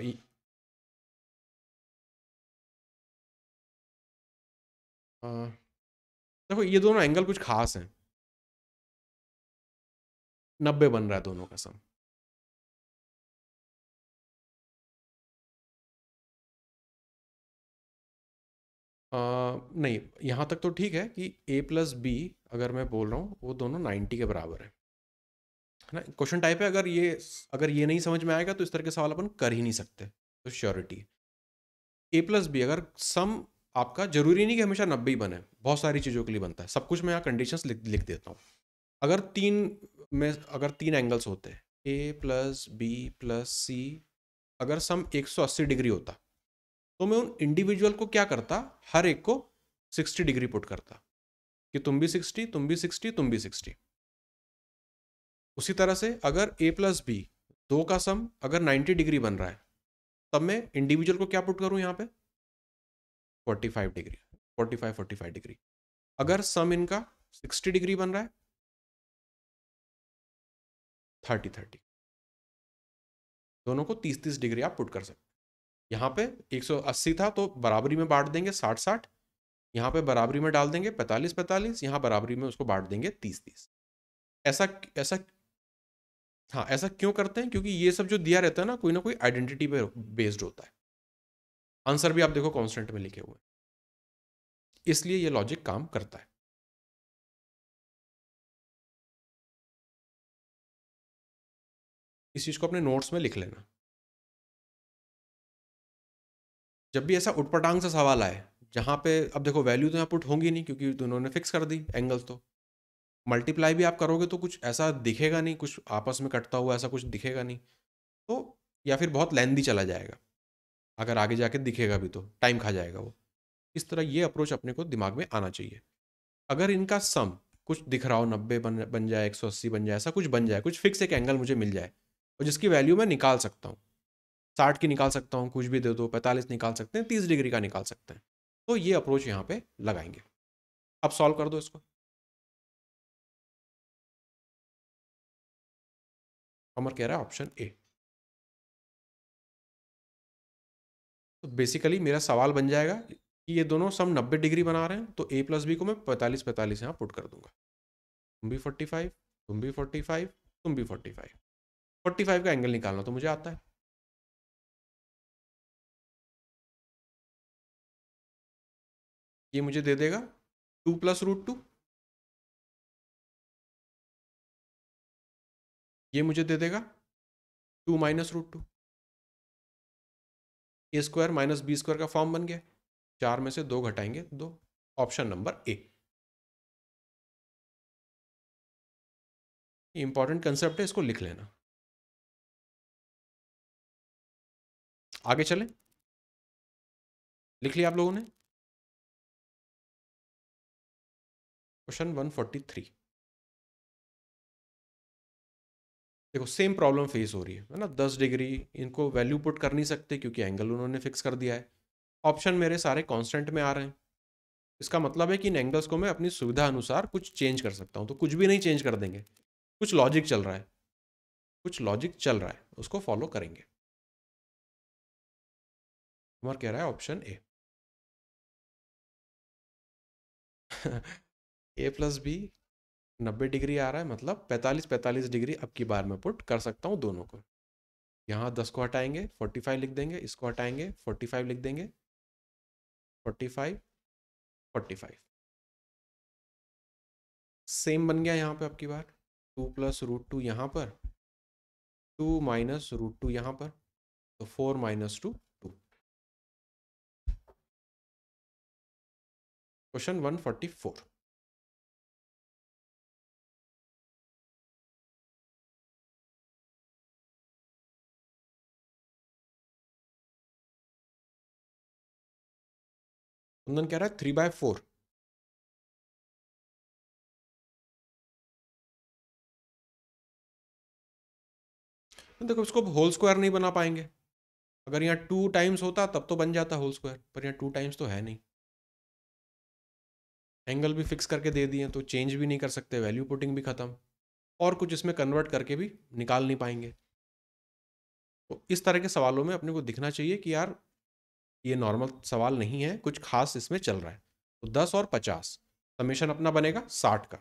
आ, देखो ये दोनों एंगल कुछ खास हैं नब्बे बन रहा है दोनों का सम आ, नहीं यहाँ तक तो ठीक है कि ए प्लस बी अगर मैं बोल रहा हूँ वो दोनों नाइन्टी के बराबर है है ना क्वेश्चन टाइप है अगर ये अगर ये नहीं समझ में आएगा तो इस तरह के सवाल अपन कर ही नहीं सकते तो श्योरिटी ए प्लस बी अगर सम आपका जरूरी नहीं कि हमेशा नब्बे बने बहुत सारी चीज़ों के लिए बनता है सब कुछ मैं यहाँ कंडीशन लिख लिख देता हूँ अगर तीन में अगर तीन एंगल्स होते हैं A plus B plus C अगर सम 180 डिग्री होता तो मैं उन इंडिविजुअल को क्या करता हर एक को 60 डिग्री पुट करता कि तुम भी 60 तुम भी 60 तुम भी सिक्सटी उसी तरह से अगर ए प्लस बी दो का सम अगर 90 डिग्री बन रहा है तब मैं इंडिविजुअल को क्या पुट करूं यहाँ पे 45 डिग्री 45 45 डिग्री अगर सम इनका 60 डिग्री बन रहा है 30 30 दोनों को 30 30 डिग्री आप पुट कर सकते यहाँ पे 180 था तो बराबरी में बांट देंगे 60 60 यहाँ पे बराबरी में डाल देंगे 45 45 यहाँ बराबरी में उसको बांट देंगे 30 30 ऐसा ऐसा हाँ ऐसा क्यों करते हैं क्योंकि ये सब जो दिया रहता है ना कोई ना कोई आइडेंटिटी पे बेस्ड होता है आंसर भी आप देखो कॉन्स्टेंट में लिखे हुए इसलिए ये लॉजिक काम करता है इस चीज को अपने नोट्स में लिख लेना जब भी ऐसा उठपटांग सा सवाल आए जहां पे अब देखो वैल्यू तो यहाँ पुट होंगी नहीं क्योंकि उन्होंने फिक्स कर दी एंगल्स तो मल्टीप्लाई भी आप करोगे तो कुछ ऐसा दिखेगा नहीं कुछ आपस में कटता हुआ ऐसा कुछ दिखेगा नहीं तो या फिर बहुत लेंदी चला जाएगा अगर आगे जाके दिखेगा भी तो टाइम खा जाएगा वो इस तरह ये अप्रोच अपने को दिमाग में आना चाहिए अगर इनका सम कुछ दिख रहा हो नब्बे बन बन जाए एक सौ अस्सी बन जाए ऐसा कुछ बन जाए कुछ फिक्स एक एंगल मुझे मिल जाए और जिसकी वैल्यू मैं निकाल सकता हूँ साठ की निकाल सकता हूँ कुछ भी दे दो पैंतालीस निकाल सकते हैं तीस डिग्री का निकाल सकते हैं तो ये अप्रोच यहाँ पे लगाएंगे अब सॉल्व कर दो इसको कमर कह रहा है ऑप्शन ए तो बेसिकली मेरा सवाल बन जाएगा कि ये दोनों सम 90 डिग्री बना रहे हैं तो ए प्लस बी को मैं 45 पैंतालीस यहाँ पुट कर दूंगा तुम भी 45 तुम भी 45 तुम भी 45 45 का एंगल निकालना तो मुझे आता है ये मुझे दे देगा टू प्लस रूट टू ये मुझे दे देगा two minus root two A square minus B square का फॉर्म बन गया चार में से दो घटाएंगे दो option number A important concept है इसको लिख लेना आगे चलें लिख लिया आप लोगों ने क्वेश्चन 143 देखो सेम प्रॉब्लम फेस हो रही है ना दस डिग्री इनको वैल्यू पुट कर नहीं सकते क्योंकि एंगल उन्होंने फिक्स कर दिया है ऑप्शन मेरे सारे कांस्टेंट में आ रहे हैं इसका मतलब है कि इन एंगल्स को मैं अपनी सुविधा अनुसार कुछ चेंज कर सकता हूँ तो कुछ भी नहीं चेंज कर देंगे कुछ लॉजिक चल रहा है कुछ लॉजिक चल रहा है उसको फॉलो करेंगे कुमार कह रहा है option A A plus B नब्बे डिग्री आ रहा है मतलब पैंतालीस पैंतालीस डिग्री अब की बार में पुट कर सकता हूँ दोनों को यहाँ दस को हटाएंगे फोर्टी फाइव लिख देंगे इसको हटाएंगे फोर्टी फाइव लिख देंगे forty five forty five same बन गया यहाँ पे आपकी बार टू प्लस रूट टू यहाँ पर टू माइनस रूट टू यहाँ पर तो four minus two two question one forty four Kundan कह रहा है थ्री बाय फोर देखो इसको होल स्क्वायर नहीं बना पाएंगे अगर यहाँ टू टाइम्स होता तब तो बन जाता होल स्क्वायर पर यहाँ टू टाइम्स तो है नहीं एंगल भी फिक्स करके दे दिए तो चेंज भी नहीं कर सकते वैल्यू पुटिंग भी ख़त्म और कुछ इसमें कन्वर्ट करके भी निकाल नहीं पाएंगे तो इस तरह के सवालों में अपने को दिखना चाहिए कि यार ये नॉर्मल सवाल नहीं है कुछ खास इसमें चल रहा है तो दस और पचास समेशन अपना बनेगा साठ का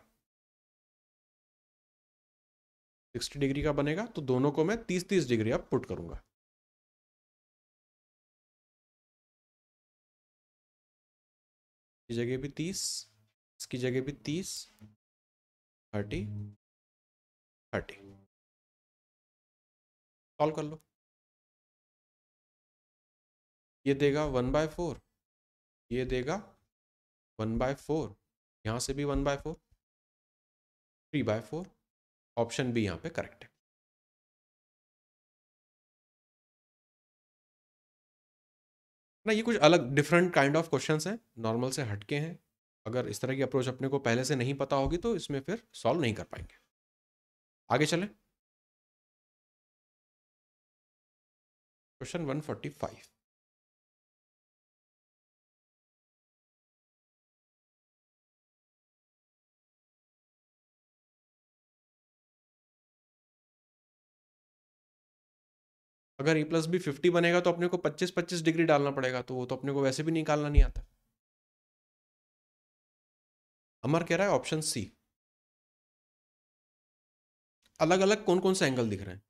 सिक्सटी डिग्री का बनेगा तो दोनों को मैं तीस तीस डिग्री अब पुट करूंगा जगह भी तीस इसकी जगह भी तीस थर्टी थर्टी सॉल्व कर लो ये देगा वन बाय फोर ये देगा वन बाय फोर यहाँ से भी one by four three by four option B यहाँ पे करेक्ट है ना ये कुछ अलग डिफरेंट काइंड ऑफ क्वेश्चन हैं नॉर्मल से हटके हैं अगर इस तरह की अप्रोच अपने को पहले से नहीं पता होगी तो इसमें फिर सॉल्व नहीं कर पाएंगे आगे चलें क्वेश्चन 145 अगर ए प्लस बी फिफ्टी बनेगा तो अपने को पच्चीस पच्चीस डिग्री डालना पड़ेगा तो वो तो अपने को वैसे भी निकालना नहीं आता अमर कह रहा है ऑप्शन सी अलग अलग कौन कौन से एंगल दिख रहे हैं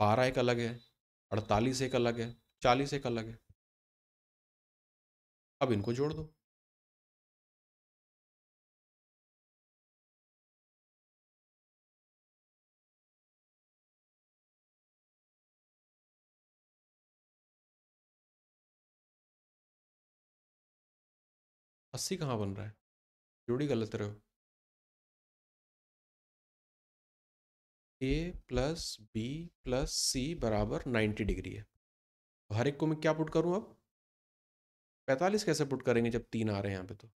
बारह एक अलग है अड़तालीस एक अलग है चालीस एक अलग है अब इनको जोड़ दो अस्सी कहाँ बन रहा है जोड़ी गलत रहे हो A plus B plus C बराबर नाइन्टी डिग्री है तो हर एक को मैं क्या पुट करूँ अब पैंतालीस कैसे पुट करेंगे जब तीन आ रहे हैं यहाँ पे तो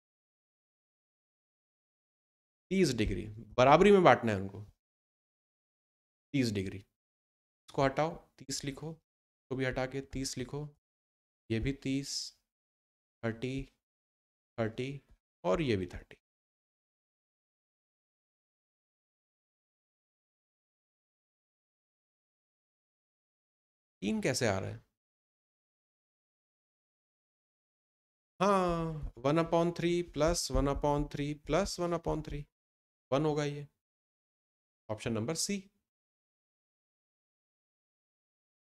तीस डिग्री बराबरी में बांटना है उनको तीस डिग्री इसको हटाओ तीस लिखो इसको भी हटा के तीस लिखो ये भी तीस थर्टी थर्टी और ये भी थर्टी तीन कैसे आ रहे हैं हाँ one upon three plus one upon three plus one upon three one होगा ये ऑप्शन नंबर सी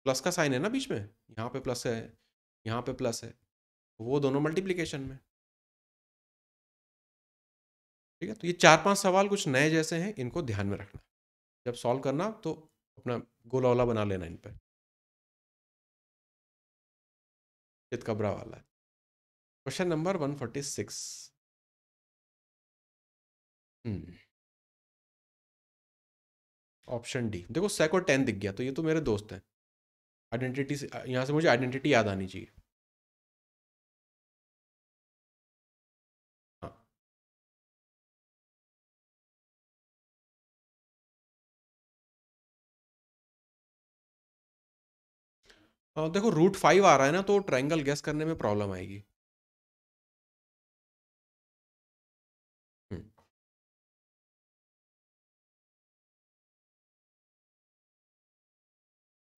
प्लस का साइन है ना बीच में यहाँ पे प्लस है यहाँ पे प्लस है वो दोनों मल्टीप्लीकेशन में ठीक है तो ये चार पांच सवाल कुछ नए जैसे हैं इनको ध्यान में रखना जब सॉल्व करना तो अपना गोलावला बना लेना इन पर चितकबरा वाला question number one forty six hmm. Option D देखो सेको टेन दिख गया तो ये तो मेरे दोस्त हैं आइडेंटिटी से यहाँ से मुझे आइडेंटिटी याद आनी चाहिए देखो रूट फाइव आ रहा है ना तो ट्रायंगल गैस करने में प्रॉब्लम आएगी हम्म।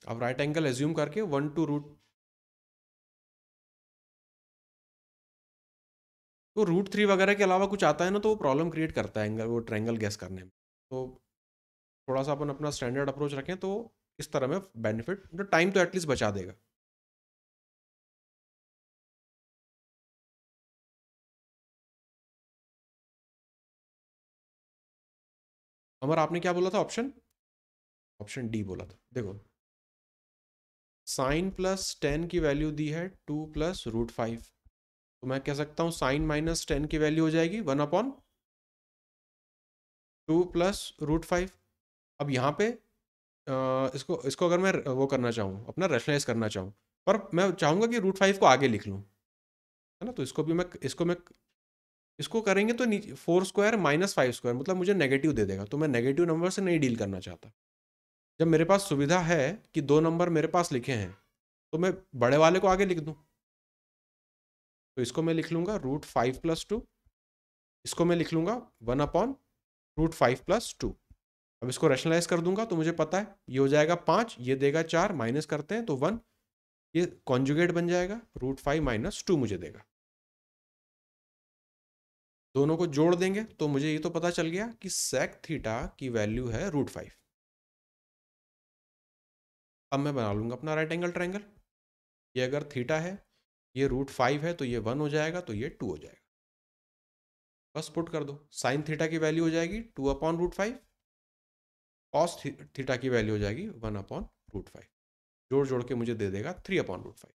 अब राइट एंगल एज्यूम करके वन टू रूट तो रूट थ्री वगैरह के अलावा कुछ आता है ना तो वो प्रॉब्लम क्रिएट करता है एंगल वो ट्रैंगल गैस करने में तो थोड़ा सा अपन अपना स्टैंडर्ड अप्रोच रखें तो इस तरह में बेनिफिट मतलब टाइम तो एटलीस्ट बचा देगा अमर आपने क्या बोला था ऑप्शन ऑप्शन डी बोला था देखो साइन प्लस टेन की वैल्यू दी है टू प्लस रूट फाइव तो मैं कह सकता हूं साइन माइनस टेन की वैल्यू हो जाएगी one upon two plus root five अब यहां पे इसको इसको अगर मैं वो करना चाहूँ अपना रेशनलाइज करना चाहूँ पर मैं चाहूँगा कि रूट फाइव को आगे लिख लूँ है ना तो इसको भी मैं इसको मैं इसको करेंगे तो four square minus five square मतलब मुझे नेगेटिव दे देगा तो मैं नेगेटिव नंबर से नहीं डील करना चाहता जब मेरे पास सुविधा है कि दो नंबर मेरे पास लिखे हैं तो मैं बड़े वाले को आगे लिख दूँ तो इसको मैं लिख लूँगा रूट फाइव प्लस टू इसको मैं लिख लूँगा one upon root five plus two अब इसको रैशनलाइज कर दूंगा तो मुझे पता है ये हो जाएगा पाँच ये देगा चार माइनस करते हैं तो वन ये कॉन्जुगेट बन जाएगा रूट फाइव माइनस टू मुझे देगा दोनों को जोड़ देंगे तो मुझे ये तो पता चल गया कि सेक थीटा की वैल्यू है रूट फाइव अब मैं बना लूंगा अपना राइट एंगल ट्राइंगल ये अगर थीटा है ये रूट फाइव है तो ये वन हो जाएगा तो ये टू हो जाएगा बस पुट कर दो साइन थीटा की वैल्यू हो जाएगी two upon root five cos theta की वैल्यू हो जाएगी वन अपॉन रूट फाइव जोड़ जोड़ के मुझे दे देगा थ्री अपॉन रूट फाइव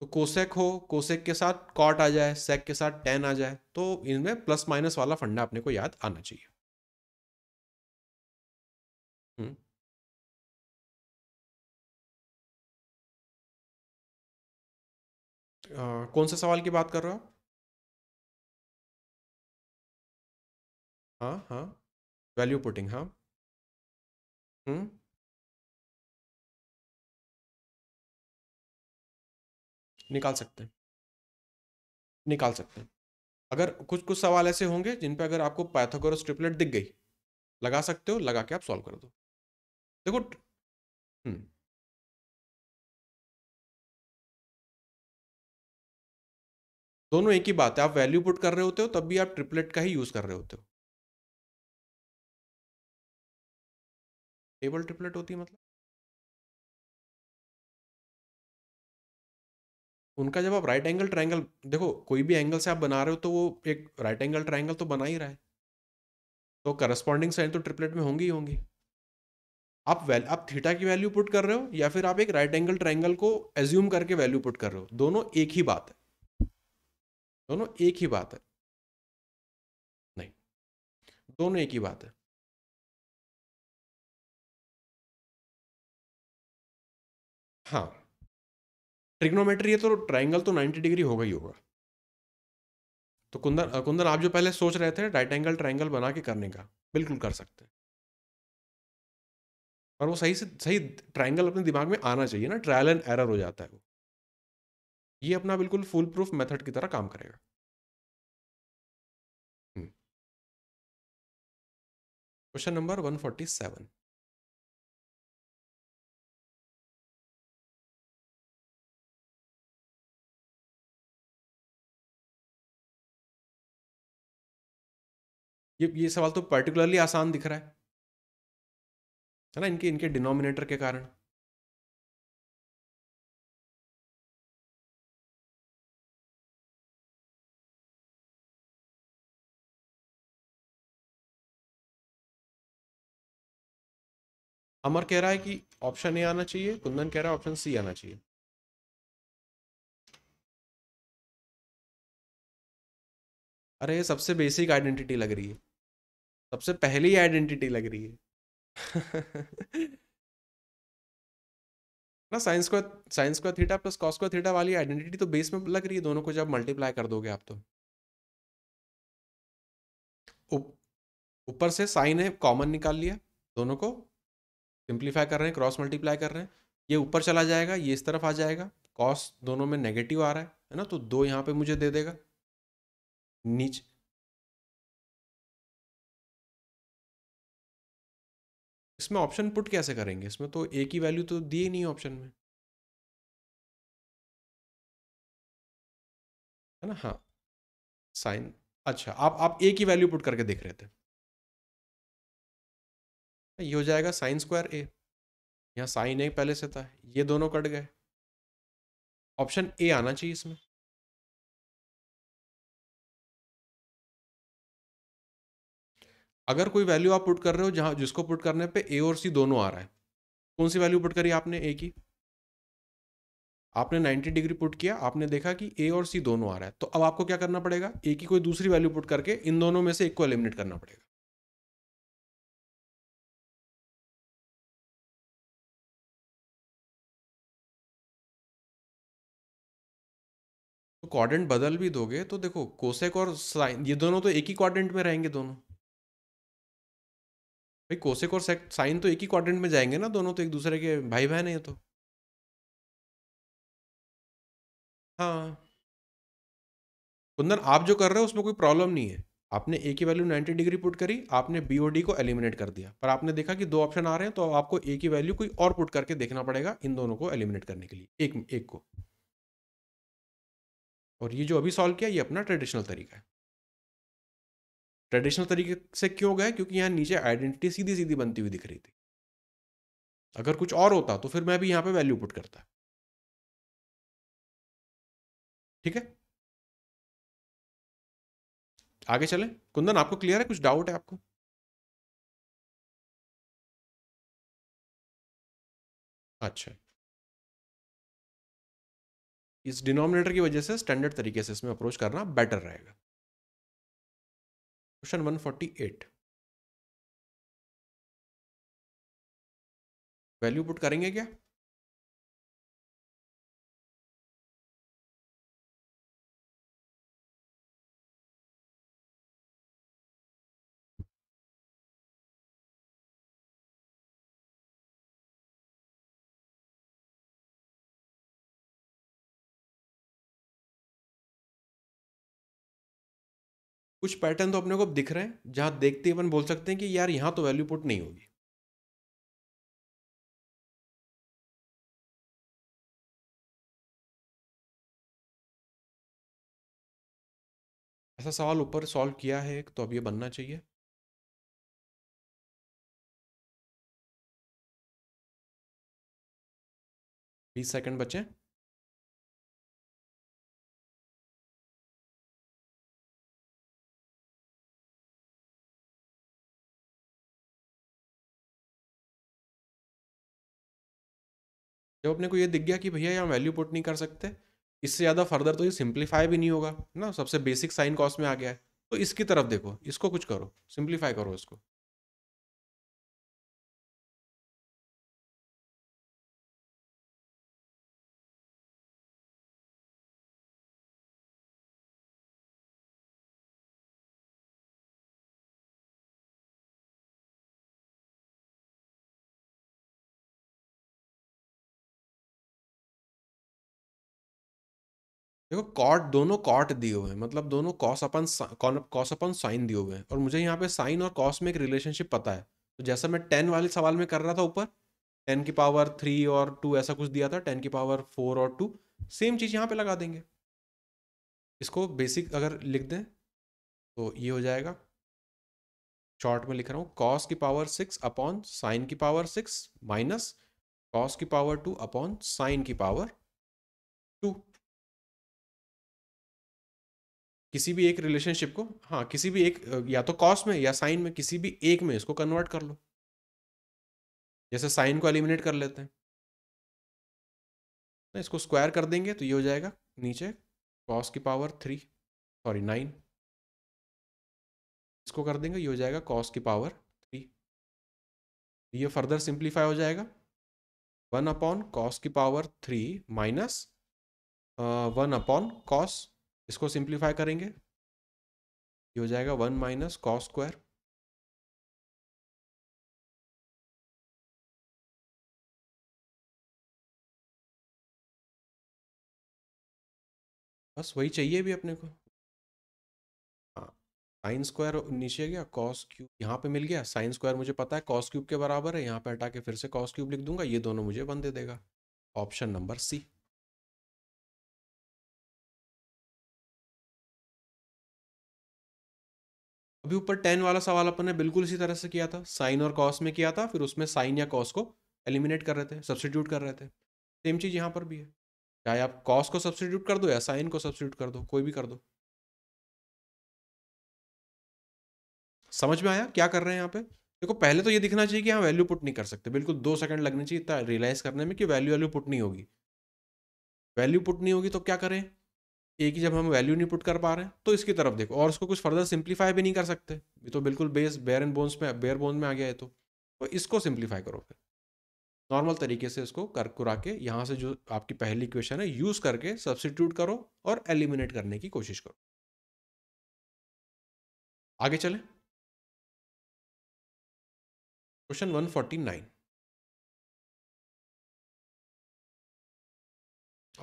तो कोसेक हो कोसेक के साथ कॉट आ जाए सेक के साथ टेन आ जाए तो इनमें प्लस माइनस वाला फंडा अपने को याद आना चाहिए Uh, कौन से सवाल की बात कर रहे हो आप हाँ हाँ वैल्यू पुटिंग हाँ हम्म निकाल सकते हैं निकाल सकते हैं अगर कुछ कुछ सवाल ऐसे होंगे जिन पे अगर आपको पैथागोरस ट्रिपलेट दिख गई लगा सकते हो लगा के आप सॉल्व कर दो देखो हम्म दोनों एक ही बात है आप वैल्यू पुट कर रहे होते हो तब भी आप ट्रिपलेट का ही यूज कर रहे होते हो टेबल ट्रिपलेट होती है मतलब उनका जब आप राइट एंगल ट्राइंगल देखो कोई भी एंगल से आप बना रहे हो तो वो एक राइट एंगल ट्राइंगल तो बना ही रहा है तो करस्पॉन्डिंग साइन तो ट्रिपलेट में होंगी ही होंगी आप वैल आप थीटा की वैल्यू पुट कर रहे हो या फिर आप एक राइट एंगल ट्राइंगल को एज्यूम करके वैल्यू पुट कर रहे हो दोनों एक ही बात है दोनों एक ही बात है नहीं दोनों एक ही बात है हाँ ट्रिग्नोमेट्री है तो ट्राइंगल तो 90 डिग्री होगा ही होगा तो कुंदन कुंदन आप जो पहले सोच रहे थे राइट एंगल ट्राइंगल बना के करने का बिल्कुल कर सकते हैं और वो सही से सही ट्राइंगल अपने दिमाग में आना चाहिए ना ट्रायल एंड एरर हो जाता है वो ये अपना बिल्कुल फुल प्रूफ मेथड की तरह काम करेगा क्वेश्चन नंबर 147 ये ये सवाल तो पर्टिकुलरली आसान दिख रहा है है ना इनके इनके डिनोमिनेटर के कारण अमर कह रहा है कि ऑप्शन ए आना चाहिए कुंदन कह रहा है ऑप्शन सी आना चाहिए अरे सबसे बेसिक आइडेंटिटी लग रही है सबसे पहली आइडेंटिटी लग रही है [LAUGHS] ना साइंस को साइंस को थीटा प्लस कॉस को थीटा वाली आइडेंटिटी तो बेस में लग रही है दोनों को जब मल्टीप्लाई कर दोगे आप तो ऊपर से साइन है कॉमन निकाल लिया दोनों को सिंप्लीफाई कर रहे हैं क्रॉस मल्टीप्लाई कर रहे हैं ये ऊपर चला जाएगा ये इस तरफ आ जाएगा कॉस दोनों में नेगेटिव आ रहा है है ना तो दो यहाँ पे मुझे दे देगा नीचे इसमें ऑप्शन पुट कैसे करेंगे इसमें तो ए की वैल्यू तो दी नहीं ऑप्शन में है ना हाँ साइन अच्छा आप आप ए की वैल्यू पुट करके देख रहे थे ये हो जाएगा साइन स्क्वायर ए यहाँ साइन ए पहले से था ये दोनों कट गए ऑप्शन ए आना चाहिए इसमें अगर कोई वैल्यू आप पुट कर रहे हो जहाँ जिसको पुट करने पे ए और सी दोनों आ रहा है कौन सी वैल्यू पुट करी आपने ए की आपने 90 डिग्री पुट किया आपने देखा कि ए और सी दोनों आ रहा है तो अब आपको क्या करना पड़ेगा ए की कोई दूसरी वैल्यू पुट करके इन दोनों में से एक को एलिमिनेट करना पड़ेगा तो क्वाड्रेंट बदल भी दोगे तो देखो कोसेक और साइन ये दोनों तो एक ही क्वाड्रेंट में रहेंगे दोनों भाई कोसेक और सेक साइन तो एक ही क्वाड्रेंट में जाएंगे ना दोनों तो एक दूसरे के भाई बहन है तो हाँ कुंदन आप जो कर रहे हो उसमें कोई प्रॉब्लम नहीं है आपने ए की वैल्यू 90 डिग्री पुट करी आपने बी ओ डी को एलिमिनेट कर दिया पर आपने देखा कि दो ऑप्शन आ रहे हैं तो आपको ए की वैल्यू कोई और पुट करके देखना पड़ेगा इन दोनों को एलिमिनेट करने के लिए एक एक को और ये जो अभी सॉल्व किया ये अपना ट्रेडिशनल तरीका है ट्रेडिशनल तरीके से क्यों गए क्योंकि यहाँ नीचे आइडेंटिटी सीधी सीधी बनती हुई दिख रही थी अगर कुछ और होता तो फिर मैं भी यहाँ पे वैल्यू पुट करता ठीक है आगे चले कुंदन आपको क्लियर है कुछ डाउट है आपको अच्छा इस डिनोमिनेटर की वजह से स्टैंडर्ड तरीके से इसमें अप्रोच करना बेटर रहेगा क्वेश्चन एट वैल्यू पुट करेंगे क्या कुछ पैटर्न तो अपने को दिख रहे हैं जहां देखते ही अपन बोल सकते हैं कि यार यहां तो वैल्यू पुट नहीं होगी ऐसा सवाल ऊपर सॉल्व किया है तो अब ये बनना चाहिए बीस सेकंड बचे जब अपने को ये दिख गया कि भैया यहाँ वैल्यू पुट नहीं कर सकते इससे ज़्यादा फर्दर तो ये सिंप्लीफाई भी नहीं होगा ना सबसे बेसिक साइन कॉस्ट में आ गया है तो इसकी तरफ देखो इसको कुछ करो सिंप्लीफाई करो इसको देखो कॉट दोनों कॉट दिए हुए हैं मतलब दोनों कॉस अपन कॉस अपन साइन दिए हुए हैं और मुझे यहाँ पे साइन और कॉस में एक रिलेशनशिप पता है तो जैसा मैं टेन वाले सवाल में कर रहा था ऊपर टेन की पावर थ्री और टू ऐसा कुछ दिया था टेन की पावर फोर और टू सेम चीज़ यहाँ पे लगा देंगे इसको बेसिक अगर लिख दें तो ये हो जाएगा शॉर्ट में लिख रहा हूँ कॉस की पावर सिक्स अपॉन साइन की पावर सिक्स माइनस कॉस की पावर टू अपॉन साइन की पावर टू किसी भी एक रिलेशनशिप को हाँ किसी भी एक या तो कॉस में या साइन में किसी भी एक में इसको कन्वर्ट कर लो जैसे साइन को एलिमिनेट कर लेते हैं ना इसको स्क्वायर कर देंगे तो ये हो जाएगा नीचे कॉस की पावर थ्री सॉरी नाइन इसको कर देंगे ये हो जाएगा कॉस की पावर थ्री तो ये फर्दर सिंप्लीफाई हो जाएगा वन अपॉन कॉस की power three minus one upon cos इसको सिंप्लीफाई करेंगे ये हो जाएगा वन माइनस कॉस स्क्वायर बस वही चाहिए भी अपने को हाँ साइन स्क्वायर नीचे गया कॉस क्यूब यहाँ पे मिल गया साइन स्क्वायर मुझे पता है कॉस क्यूब के बराबर है यहाँ पे हटा के फिर से कॉस क्यूब लिख दूंगा ये दोनों मुझे वन दे देगा ऑप्शन नंबर सी अभी ऊपर टेन वाला सवाल अपन ने बिल्कुल इसी तरह से किया था साइन और कॉस में किया था फिर उसमें साइन या कॉस को एलिमिनेट कर रहे थे सब्सटीट्यूट कर रहे थे सेम चीज़ यहाँ पर भी है चाहे आप कॉस को सब्सटीट्यूट कर दो या साइन को सब्सटीट्यूट कर दो कोई भी कर दो समझ में आया क्या कर रहे हैं यहाँ पे देखो पहले तो ये दिखना चाहिए कि हाँ वैल्यू पुट नहीं कर सकते बिल्कुल दो सेकंड लगने चाहिए इतना रियलाइज करने में कि वैल्यू वैल्यू पुट नहीं होगी वैल्यू पुट नहीं होगी तो क्या करें ए की जब हम वैल्यू नहीं पुट कर पा रहे हैं तो इसकी तरफ देखो और उसको कुछ फर्दर सिंप्लीफाई भी नहीं कर सकते ये तो बिल्कुल बेस बेयर एंड बोन्स में बेयर बोन्स में आ गया है तो तो इसको सिंप्लीफाई करो फिर नॉर्मल तरीके से इसको कर कुरा के यहाँ से जो आपकी पहली क्वेश्चन है यूज़ करके सब्सिट्यूट करो और एलिमिनेट करने की कोशिश करो आगे चलें question one forty nine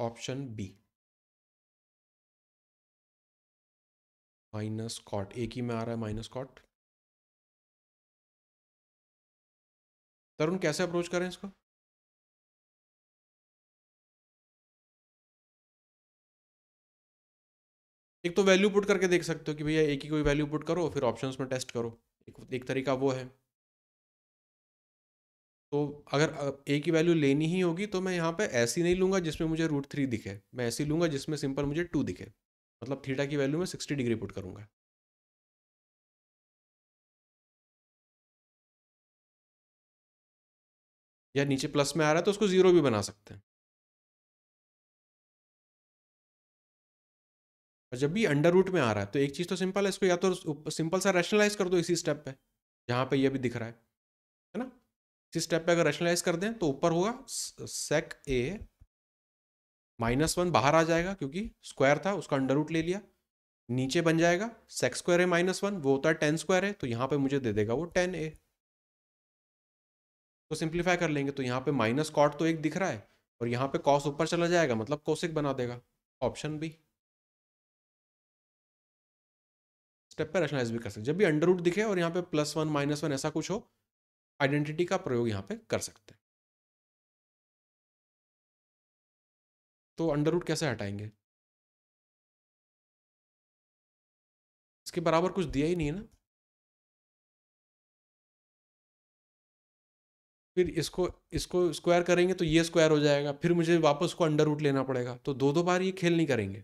option B minus cot एक ही में आ रहा है माइनस कॉट तरुण कैसे अप्रोच करें इसको एक तो वैल्यू पुट करके देख सकते हो कि भैया एक ही कोई वैल्यू पुट करो फिर ऑप्शंस में टेस्ट करो एक, एक तरीका वो है तो अगर ए की वैल्यू लेनी ही होगी तो मैं यहाँ पे ऐसी नहीं लूँगा जिसमें मुझे रूट थ्री दिखे मैं ऐसी लूँगा जिसमें सिंपल मुझे टू दिखे मतलब थीटा की वैल्यू में सिक्सटी डिग्री पुट करूंगा या नीचे प्लस में आ रहा है तो उसको ज़ीरो भी बना सकते हैं और जब भी अंडर रूट में आ रहा है तो एक चीज़ तो सिंपल है इसको या तो सिंपल सा रैशनलाइज कर दो इसी स्टेप पे जहां पे ये भी दिख रहा है है ना इसी स्टेप पे अगर रैशनलाइज कर दें तो ऊपर होगा सेक ए माइनस वन बाहर आ जाएगा क्योंकि स्क्वायर था उसका अंडर रूट ले लिया नीचे बन जाएगा सेक्स स्क्वायर है माइनस वन वो होता है टेन स्क्वायर है तो यहाँ पे मुझे दे देगा वो टेन ए तो सिंप्लीफाई कर लेंगे तो यहाँ पे माइनस कॉट तो एक दिख रहा है और यहाँ पे कॉस ऊपर चला जाएगा मतलब कोसिक बना देगा ऑप्शन बी स्टेप पर रेशनलाइज भी कर सकते जब भी अंडर रूट दिखे और यहाँ पे प्लस वन माइनस वन ऐसा कुछ हो आइडेंटिटी का प्रयोग यहाँ पे कर सकते हैं तो अंडर रूट कैसे हटाएंगे इसके बराबर कुछ दिया ही नहीं है ना फिर इसको इसको स्क्वायर करेंगे तो ये स्क्वायर हो जाएगा फिर मुझे वापस उसको अंडर रूट लेना पड़ेगा तो दो दो बार ये खेल नहीं करेंगे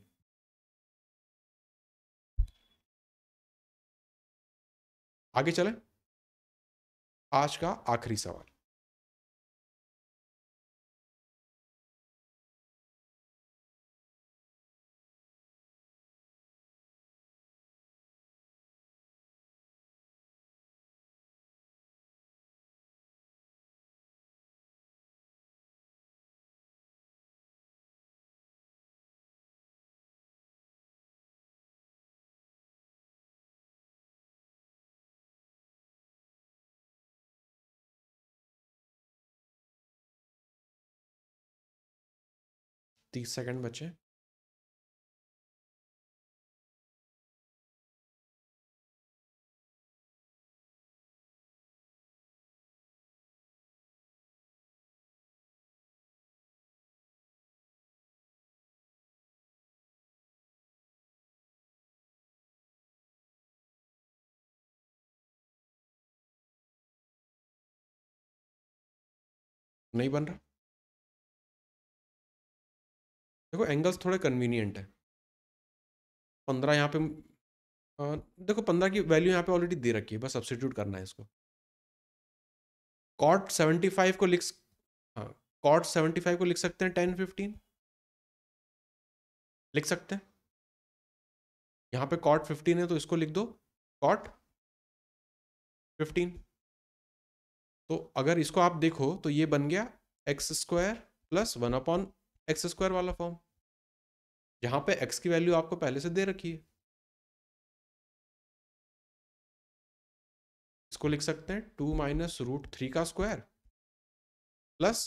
आगे चलें आज का आखिरी सवाल तीस सेकंड बचे नहीं बन रहा देखो एंगल्स थोड़े कन्वीनियंट है पंद्रह यहाँ पे देखो पंद्रह की वैल्यू यहाँ पे ऑलरेडी दे रखी है बस सब्सटीट्यूट करना है इसको कॉट सेवेंटी फाइव को लिख हाँ कॉट सेवेंटी फाइव को लिख सकते हैं टेन फिफ्टीन लिख सकते हैं यहाँ पे कॉट फिफ्टीन है तो इसको लिख दो कॉट फिफ्टीन तो अगर इसको आप देखो तो ये बन गया x square plus one upon x square वाला फॉर्म यहां पे एक्स की वैल्यू आपको पहले से दे रखी है इसको लिख सकते हैं टू माइनस रूट थ्री का square plus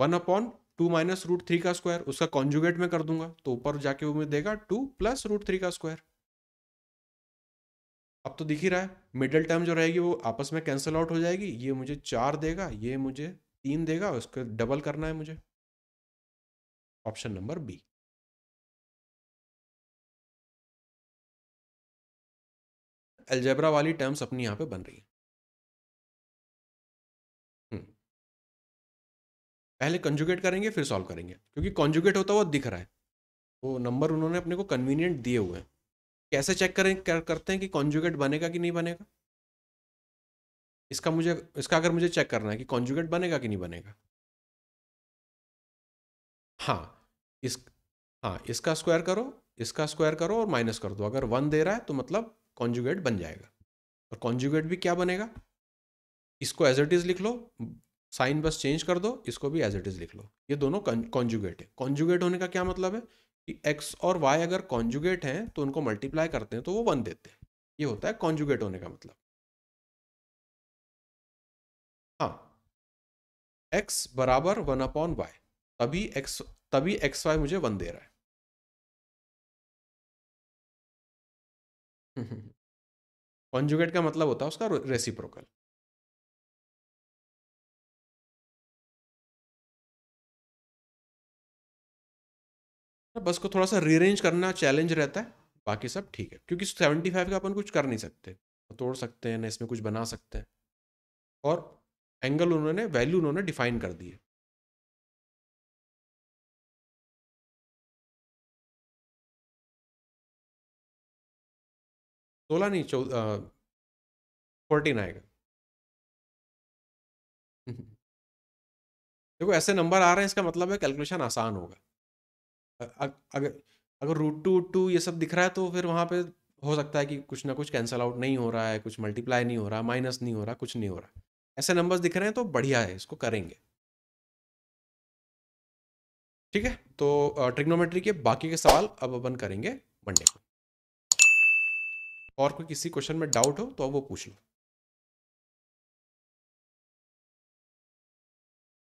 one upon two minus root three का स्क्वायर उसका कॉन्जुगेट में कर दूंगा तो ऊपर जाके वो मुझे देगा टू प्लस रूट थ्री का स्क्वायर अब तो दिख ही रहा है मिडिल टर्म जो रहेगी वो आपस में कैंसिल आउट हो जाएगी ये मुझे चार देगा ये मुझे तीन देगा उसको डबल करना है मुझे ऑप्शन नंबर बी एल्जेब्रा वाली टर्म्स अपनी यहां पे बन रही है हम्म। पहले कंजुगेट करेंगे फिर सॉल्व करेंगे क्योंकि कॉन्जुगेट होता हुआ दिख रहा है तो नंबर उन्होंने अपने को कन्वीनियंट दिए हुए हैं कैसे चेक करें कर, करते हैं कि कॉन्जुगेट बनेगा कि नहीं बनेगा इसका मुझे इसका अगर मुझे चेक करना है कि कॉन्जुगेट बनेगा कि नहीं बनेगा हाँ इस हाँ इसका स्क्वायर करो इसका स्क्वायर करो और माइनस कर दो अगर वन दे रहा है तो मतलब कॉन्जुगेट बन जाएगा और कॉन्जुगेट भी क्या बनेगा इसको एज इट इज़ लिख लो साइन बस चेंज कर दो इसको भी एज इट इज़ लिख लो ये दोनों कॉन्जुगेट है कॉन्जुगेट होने का क्या मतलब है कि एक्स और वाई अगर कॉन्जुगेट हैं तो उनको मल्टीप्लाई करते हैं तो वो वन देते हैं ये होता है कॉन्जुगेट होने का मतलब हाँ एक्स बराबर वन अपॉन वाई तभी एक्स तभी एक्स वाई मुझे वन दे रहा है कॉन्जुगेट [LAUGHS] का मतलब होता है उसका रेसिप्रोकल बस को थोड़ा सा रीअरेंज करना चैलेंज रहता है बाकी सब ठीक है क्योंकि सेवेंटी फाइव का अपन कुछ कर नहीं सकते तोड़ सकते हैं ना इसमें कुछ बना सकते हैं और एंगल उन्होंने वैल्यू उन्होंने डिफाइन कर दी है सोलह नहीं चौदह फोर्टीन आएगा [LAUGHS] देखो ऐसे नंबर आ रहे हैं इसका मतलब है कैलकुलेशन आसान होगा अगर अगर रूट टू टू ये सब दिख रहा है तो फिर वहाँ पे हो सकता है कि कुछ ना कुछ कैंसिल आउट नहीं हो रहा है कुछ मल्टीप्लाई नहीं हो रहा माइनस नहीं हो रहा कुछ नहीं हो रहा ऐसे नंबर्स दिख रहे हैं तो बढ़िया है इसको करेंगे ठीक है तो ट्रिग्नोमेट्री के बाकी के सवाल अब अपन करेंगे मंडे को और कोई किसी क्वेश्चन में डाउट हो तो वो पूछ लो